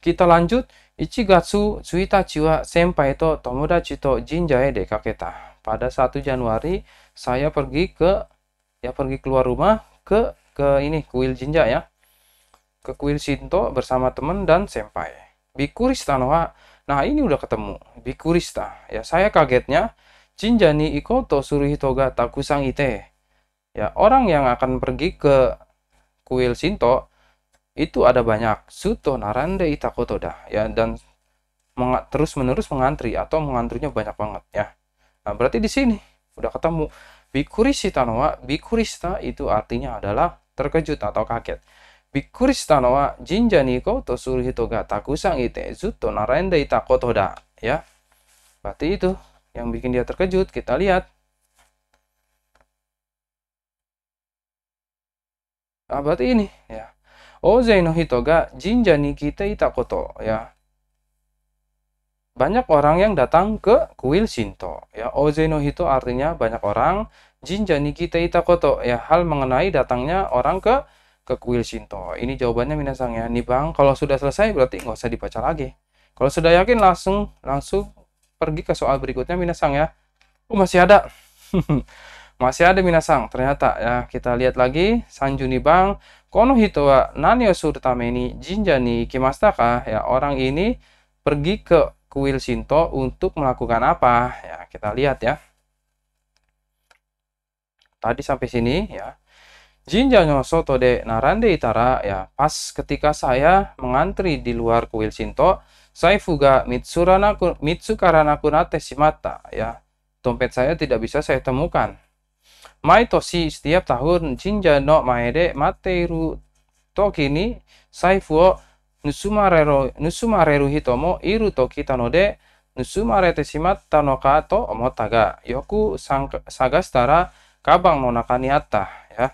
Speaker 1: Kita lanjut Ichigatsu Suita Chiwa Senpai to Tomodachi to Jinjae de Kaketa. Pada 1 Januari saya pergi ke ya pergi keluar rumah ke ke ini kuil Jinja ya ke kuil Shinto bersama teman dan senpai. Bikurista noha. Nah, ini udah ketemu. Bikurista. Ya, saya kagetnya Jinja ni ikoto surihito ga takusang ite. Ya, orang yang akan pergi ke kuil Shinto itu ada banyak. Suto narande itakotoda. Ya, dan terus-menerus mengantri atau mengantrinya banyak banget ya. Nah, berarti di sini udah ketemu bikurista noha. Bikurista itu artinya adalah terkejut atau kaget. びっくりしたのは神社に行こうとする人がたくさんいてずっと並んでいたことだ ya berarti itu yang bikin dia terkejut kita lihat ah, berarti ini ya Ozei no hito ga jinja ni kita ita koto ya banyak orang yang datang ke kuil Shinto ya Ozei no hito artinya banyak orang jinja ni kita ita koto ya hal mengenai datangnya orang ke ke kuil Shinto? Ini jawabannya Minasang ya. Nih Bang, kalau sudah selesai berarti nggak usah dibaca lagi. Kalau sudah yakin langsung langsung pergi ke soal berikutnya Minasang ya. Oh, masih ada. masih ada Minasang ternyata ya. Kita lihat lagi Sanjuni Bang, Kono hito wa nani surutameni jinja ni kimastaka? Ya, orang ini pergi ke kuil Shinto untuk melakukan apa? Ya, kita lihat ya tadi sampai sini ya. Jinja no Soto de Narande Itara ya pas ketika saya mengantri di luar kuil Shinto, saya fuga Mitsukarana kunate Shimata ya. Dompet saya tidak bisa saya temukan. Mai toshi setiap tahun Jinja no Maede Materu Tokini Saifuo Nusumarero Nusumareru Hitomo Iru Toki Tanode nusumarete Teshimatta no Kato Omotaga Yoku Sagastara Kabang no Nonakaniata ya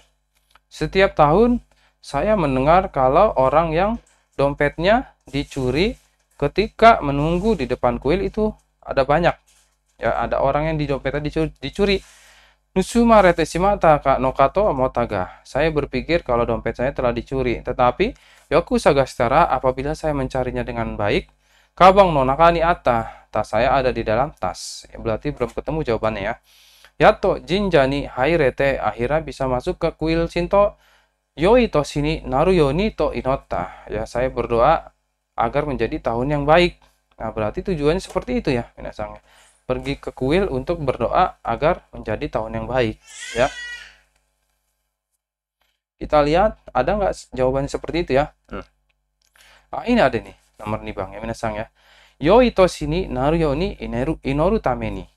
Speaker 1: setiap tahun saya mendengar kalau orang yang dompetnya dicuri ketika menunggu di depan kuil itu ada banyak. Ya, ada orang yang di dompetnya dicuri. dicuri. Nusuma retesima taka nokato motaga. Saya berpikir kalau dompet saya telah dicuri, tetapi yoku sagastara apabila saya mencarinya dengan baik, kabang nonakani ata, tas saya ada di dalam tas. Berarti belum ketemu jawabannya ya. Yato jinja ni hairete akhirnya bisa masuk ke kuil Shinto yoi to sini naru yoni to inota. Ya saya berdoa agar menjadi tahun yang baik. Nah berarti tujuannya seperti itu ya minasang. Pergi ke kuil untuk berdoa agar menjadi tahun yang baik ya. Kita lihat ada nggak jawaban seperti itu ya. Hmm. Nah, ini ada nih nomor nih bang ya minasang ya. Yoi to sini naru yoni ineru, inoru tameni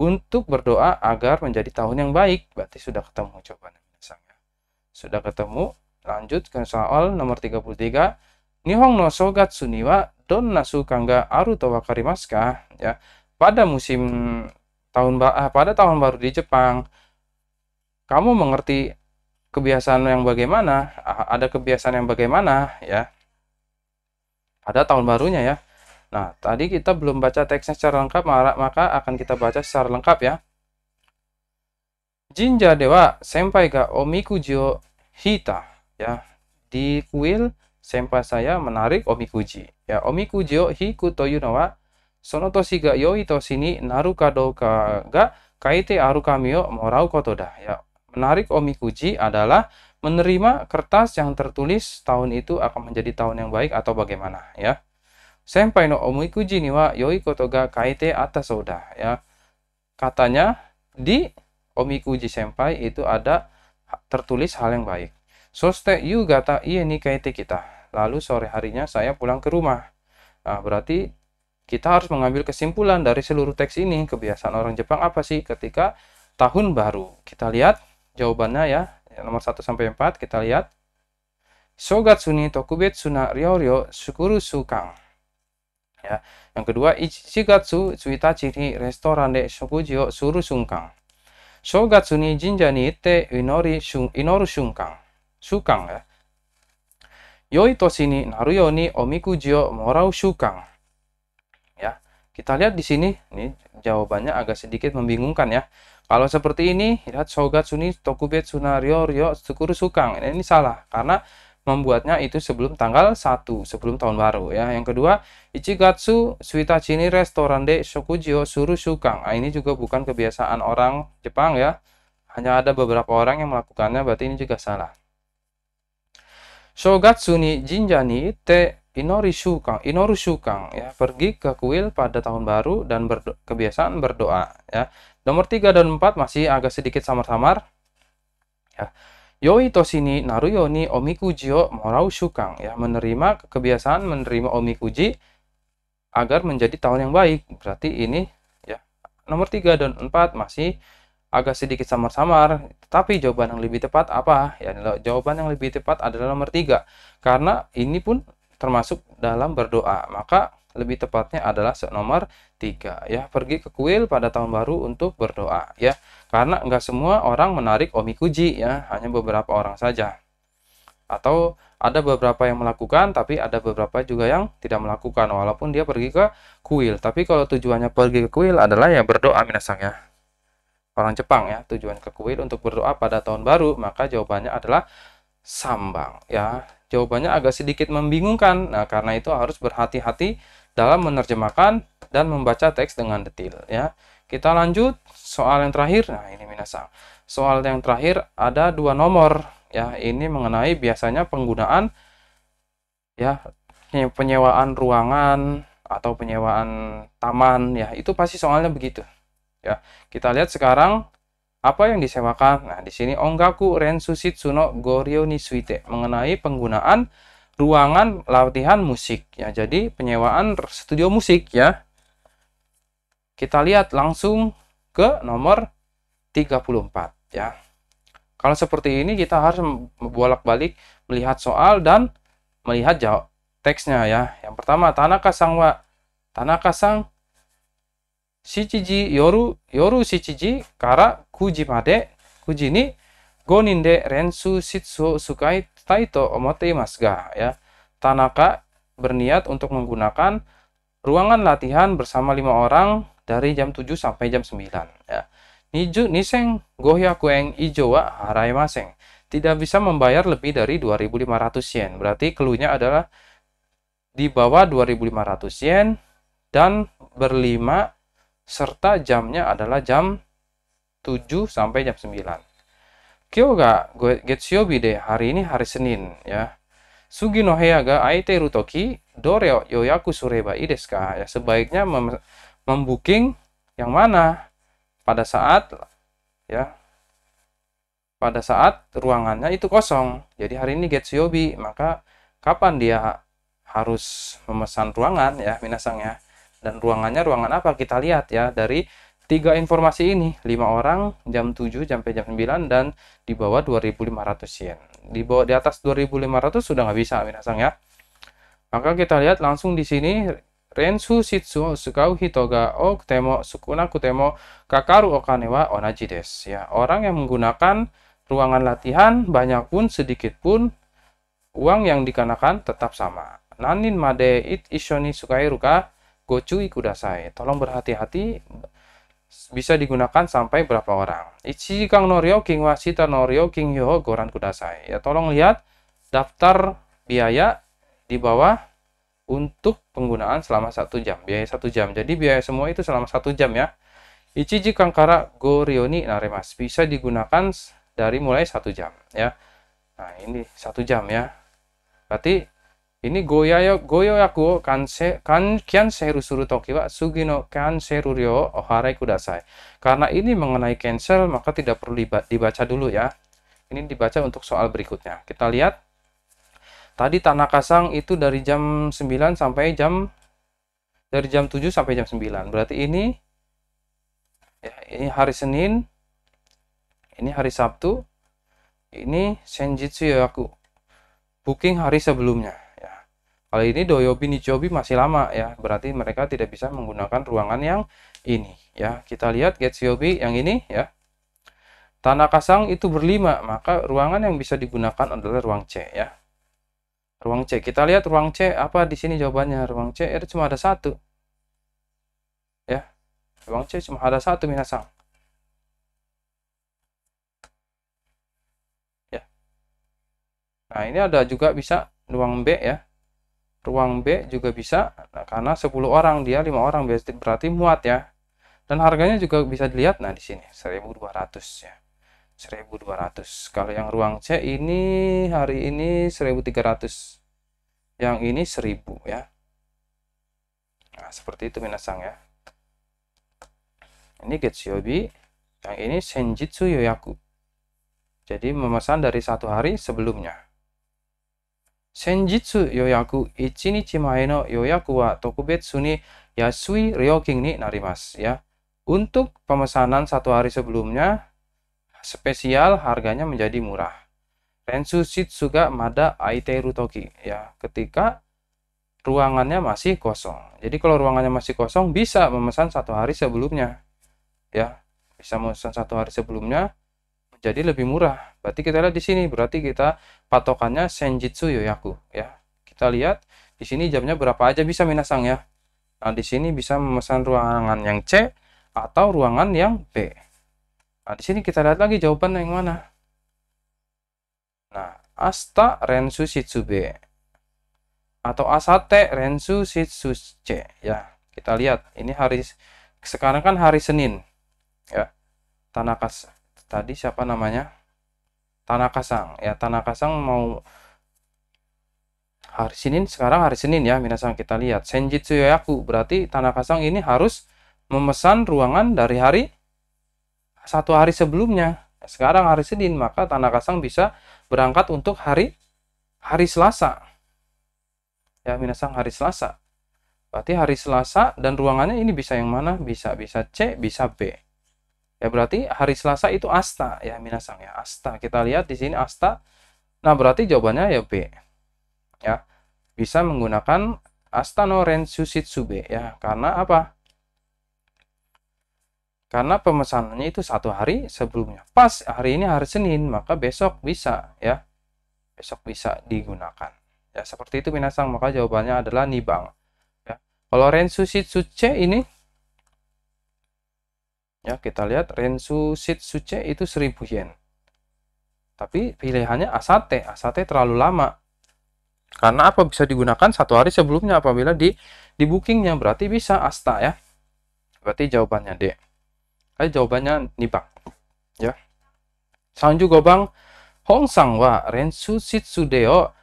Speaker 1: untuk berdoa agar menjadi tahun yang baik. Berarti sudah ketemu jawaban misalnya. Ya. Sudah ketemu, lanjut ke soal nomor 33. Nihong no sogatsu suniwa don nasu kanga aru towa wakarimasu Ya. Pada musim tahun ah, pada tahun baru di Jepang, kamu mengerti kebiasaan yang bagaimana? Ah, ada kebiasaan yang bagaimana, ya? pada tahun barunya ya Nah, tadi kita belum baca teksnya secara lengkap, maka akan kita baca secara lengkap ya. Jinja dewa senpai ga omikuji hita ya. Di kuil senpai saya menarik omikuji. Ya, omikuji o hiku toyunawa no wa sono toshi ga yoi toshi ni naru ka dou ka ga kaite aru kami o morau koto da. Ya, menarik omikuji adalah menerima kertas yang tertulis tahun itu akan menjadi tahun yang baik atau bagaimana ya ya Katanya di omikuji senpai itu ada tertulis hal yang baik. Soste yu gata iye ni kaite kita. Lalu sore harinya saya pulang ke rumah. Nah, berarti kita harus mengambil kesimpulan dari seluruh teks ini. Kebiasaan orang Jepang apa sih ketika tahun baru? Kita lihat jawabannya ya. Nomor 1 sampai 4 kita lihat. Sogatsuni tokubetsu na ryoryo sukuru sukang ya. Yang kedua, Ichigatsu Tsuitachi ni restoran de shokuji o suru sungkang. Shogatsu ni jinja ni itte inori shun, inoru shunkan Shukang ya. Yoi toshi ni naru yo ni omikuji o morau shukang. Ya. Kita lihat di sini, ini jawabannya agak sedikit membingungkan ya. Kalau seperti ini, lihat Shogatsu ni tokubetsu na ryo ryo tsukuru shukan ini salah karena membuatnya itu sebelum tanggal 1 sebelum tahun baru ya. Yang kedua, Ichigatsu Suitachini Restoran de Shokujio Suru Shukang. Nah, ini juga bukan kebiasaan orang Jepang ya. Hanya ada beberapa orang yang melakukannya, berarti ini juga salah. Shogatsu ni Jinja ni te Inori Shukang, inori Shukang ya, pergi ke kuil pada tahun baru dan berdo kebiasaan berdoa ya. Nomor 3 dan 4 masih agak sedikit samar-samar. Ya. Yoi Tosini Naruyoni ni omikuji morau shukang ya menerima kebiasaan menerima omikuji agar menjadi tahun yang baik. Berarti ini ya nomor tiga dan empat masih agak sedikit samar-samar, tetapi jawaban yang lebih tepat apa? Ya, jawaban yang lebih tepat adalah nomor tiga, karena ini pun termasuk dalam berdoa. Maka lebih tepatnya adalah nomor tiga ya pergi ke kuil pada tahun baru untuk berdoa ya karena nggak semua orang menarik omikuji ya hanya beberapa orang saja atau ada beberapa yang melakukan tapi ada beberapa juga yang tidak melakukan walaupun dia pergi ke kuil tapi kalau tujuannya pergi ke kuil adalah ya berdoa minasang ya orang Jepang ya tujuan ke kuil untuk berdoa pada tahun baru maka jawabannya adalah sambang ya jawabannya agak sedikit membingungkan nah karena itu harus berhati-hati dalam menerjemahkan dan membaca teks dengan detail ya. Kita lanjut soal yang terakhir. Nah, ini minasang. Soal yang terakhir ada dua nomor ya. Ini mengenai biasanya penggunaan ya penyewaan ruangan atau penyewaan taman ya. Itu pasti soalnya begitu. Ya. Kita lihat sekarang apa yang disewakan. Nah, di sini Onggaku Ren suno Goryo ni Suite mengenai penggunaan ruangan latihan musik ya. Jadi penyewaan studio musik ya. Kita lihat langsung ke nomor 34 ya. Kalau seperti ini kita harus bolak-balik melihat soal dan melihat jawab teksnya ya. Yang pertama Tanaka sang wa Tanaka sang shichiji yoru yoru shichiji kara kuji made kuji ni gonin rensu shitsu sukai taito Omote Masga, ya. Tanaka berniat untuk menggunakan ruangan latihan bersama lima orang dari jam 7 sampai jam 9 ya. Niju Niseng Gohya kueng Ijo wa Maseng tidak bisa membayar lebih dari 2.500 yen. Berarti keluhnya adalah di bawah 2.500 yen dan berlima serta jamnya adalah jam 7 sampai jam 9. Kyo ga hari ini hari Senin ya. Sugi no hea ga aiteru toki dore yoyaku sureba desu ka ya sebaiknya mem membooking yang mana pada saat ya pada saat ruangannya itu kosong. Jadi hari ini Getsuyobi, maka kapan dia harus memesan ruangan ya Minasang ya. Dan ruangannya ruangan apa kita lihat ya dari Tiga informasi ini, lima orang jam 7 sampai jam 9 dan di bawah 2.500 yen. Di bawah di atas 2.500 sudah nggak bisa, minasang ya. Maka kita lihat langsung di sini Rensu shitsu sukau hitoga oktemo kutemo sukuna kutemo kakaru okanewa onajides. onaji des. Ya, orang yang menggunakan ruangan latihan banyak pun sedikit pun uang yang dikenakan tetap sama. Nanin made it ishoni sukai ruka kudasai. ikudasai. Tolong berhati-hati bisa digunakan sampai berapa orang. Ichi kang norio king wasita norio king yoho goran kudasai. Ya tolong lihat daftar biaya di bawah untuk penggunaan selama satu jam. Biaya satu jam. Jadi biaya semua itu selama satu jam ya. Ichiji kangkara gorioni naremas bisa digunakan dari mulai satu jam ya. Nah ini satu jam ya. Berarti ini goya yo goyo yaku se kan kian seru suru toki wa sugino kan seru ryo oharai kudasai. Karena ini mengenai cancel maka tidak perlu dibaca dulu ya. Ini dibaca untuk soal berikutnya. Kita lihat. Tadi tanah kasang itu dari jam 9 sampai jam dari jam 7 sampai jam 9. Berarti ini ya, ini hari Senin, ini hari Sabtu, ini Senjitsu yaku Booking hari sebelumnya. Kali ini Doyobi Nichobi masih lama ya, berarti mereka tidak bisa menggunakan ruangan yang ini ya. Kita lihat Getsiobi yang ini ya. Tanah kasang itu berlima, maka ruangan yang bisa digunakan adalah ruang C ya. Ruang C. Kita lihat ruang C apa di sini jawabannya? Ruang C eh, itu cuma ada satu. Ya. Ruang C cuma ada satu minasang. Ya. Nah, ini ada juga bisa ruang B ya ruang B juga bisa nah, karena 10 orang dia lima orang berarti muat ya dan harganya juga bisa dilihat nah di sini 1200 ya 1200 kalau yang ruang C ini hari ini 1300 yang ini 1000 ya nah, seperti itu minasang ya ini Getsuyobi yang ini Senjitsu Yoyaku jadi memesan dari satu hari sebelumnya Yoyaku Yasui 先日予約1 ya. Untuk pemesanan satu hari sebelumnya, spesial harganya menjadi murah. Rensu juga Mada Aiteru Toki. Ya, ketika ruangannya masih kosong. Jadi kalau ruangannya masih kosong, bisa memesan satu hari sebelumnya. Ya, bisa memesan satu hari sebelumnya jadi lebih murah. Berarti kita lihat di sini, berarti kita patokannya Senjitsu Yoyaku ya. Kita lihat di sini jamnya berapa aja bisa minasang ya. Nah, di sini bisa memesan ruangan yang C atau ruangan yang B. Nah, di sini kita lihat lagi jawaban yang mana. Nah, Asta Rensu B atau Asate Rensu Shitsu C ya. Kita lihat ini hari sekarang kan hari Senin ya. Tanaka tadi siapa namanya Tanah Kasang ya Tanah Kasang mau hari Senin sekarang hari Senin ya Minasang kita lihat Senjitsu Yoyaku berarti Tanah Kasang ini harus memesan ruangan dari hari satu hari sebelumnya sekarang hari Senin maka Tanah Kasang bisa berangkat untuk hari hari Selasa ya minasang hari Selasa berarti hari Selasa dan ruangannya ini bisa yang mana bisa bisa C bisa B Ya berarti hari Selasa itu asta ya minasang ya asta. Kita lihat di sini asta. Nah berarti jawabannya ya B. Ya bisa menggunakan asta no rensushitsube ya karena apa? Karena pemesanannya itu satu hari sebelumnya. Pas hari ini hari Senin maka besok bisa ya besok bisa digunakan. Ya seperti itu minasang maka jawabannya adalah nibang. Ya kalau rensushitsuce ini Ya, kita lihat Rensu Suce itu 1000 yen. Tapi pilihannya Asate. Asate terlalu lama. Karena apa bisa digunakan satu hari sebelumnya apabila di di bookingnya berarti bisa Asta ya. Berarti jawabannya D. Kali eh, jawabannya Nipak Ya. Sanju Gobang Sang wa Rensu Sudeo,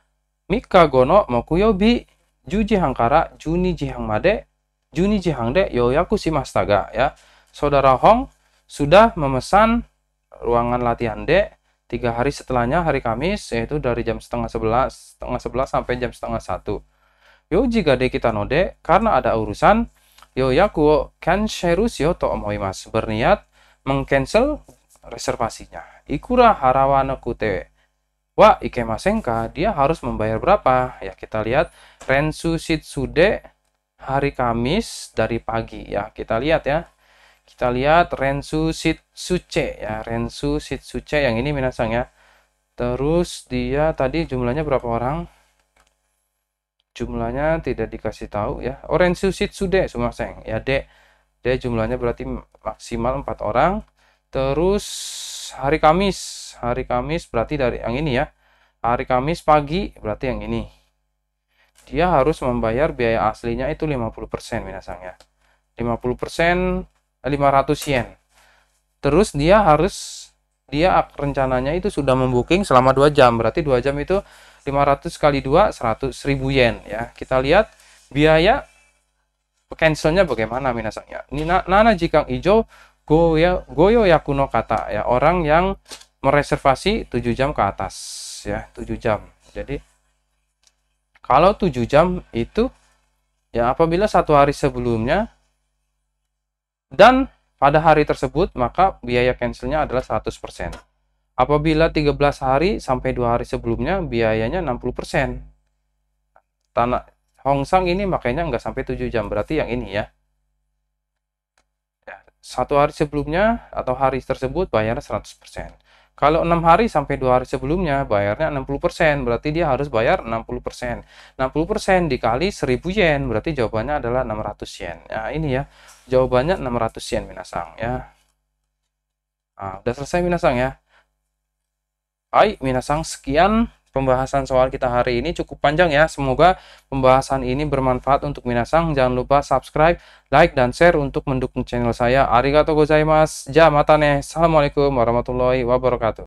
Speaker 1: Mika Gono Mokuyobi Juji Hangkara Juni Jihang Made Juni Jihang De Yoyaku Simastaga ya saudara Hong sudah memesan ruangan latihan D tiga hari setelahnya hari Kamis yaitu dari jam setengah sebelas setengah sebelas sampai jam setengah satu. Yo jika de kita node karena ada urusan yo yakuo kansherus yo to mas berniat mengcancel reservasinya. Ikura harawana kute wa masengka dia harus membayar berapa ya kita lihat rensu sude hari Kamis dari pagi ya kita lihat ya kita lihat Rensu sit suce ya, Rensu sit suce yang ini Minasang ya. Terus dia tadi jumlahnya berapa orang? Jumlahnya tidak dikasih tahu ya. Oh Rensu Sude Sumaseng ya, dek D jumlahnya berarti maksimal empat orang. Terus hari Kamis, hari Kamis berarti dari yang ini ya. Hari Kamis pagi berarti yang ini dia harus membayar biaya aslinya itu 50% Minasang ya. 50% 500 yen terus dia harus dia rencananya itu sudah membooking selama 2 jam berarti 2 jam itu 500 kali 2 100 ribu yen ya kita lihat biaya cancelnya bagaimana minasanya ini nana jika ijo goyo goyo yakuno kata ya orang yang mereservasi 7 jam ke atas ya 7 jam jadi kalau 7 jam itu ya apabila satu hari sebelumnya dan pada hari tersebut, maka biaya cancelnya adalah 100%. Apabila 13 hari sampai 2 hari sebelumnya, biayanya 60%. Tanah Hongsang ini makanya nggak sampai 7 jam, berarti yang ini ya. Satu hari sebelumnya atau hari tersebut bayarnya 100%. Kalau enam hari sampai dua hari sebelumnya bayarnya 60%, berarti dia harus bayar 60%. 60% dikali 1000 yen, berarti jawabannya adalah 600 yen. Nah, ini ya. Jawabannya 600 yen minasang ya. Nah, udah selesai minasang ya. Hai minasang sekian pembahasan soal kita hari ini cukup panjang ya. Semoga pembahasan ini bermanfaat untuk minasang. Jangan lupa subscribe, like dan share untuk mendukung channel saya. Arigatou gozaimasu. Ja matane. Assalamualaikum warahmatullahi wabarakatuh.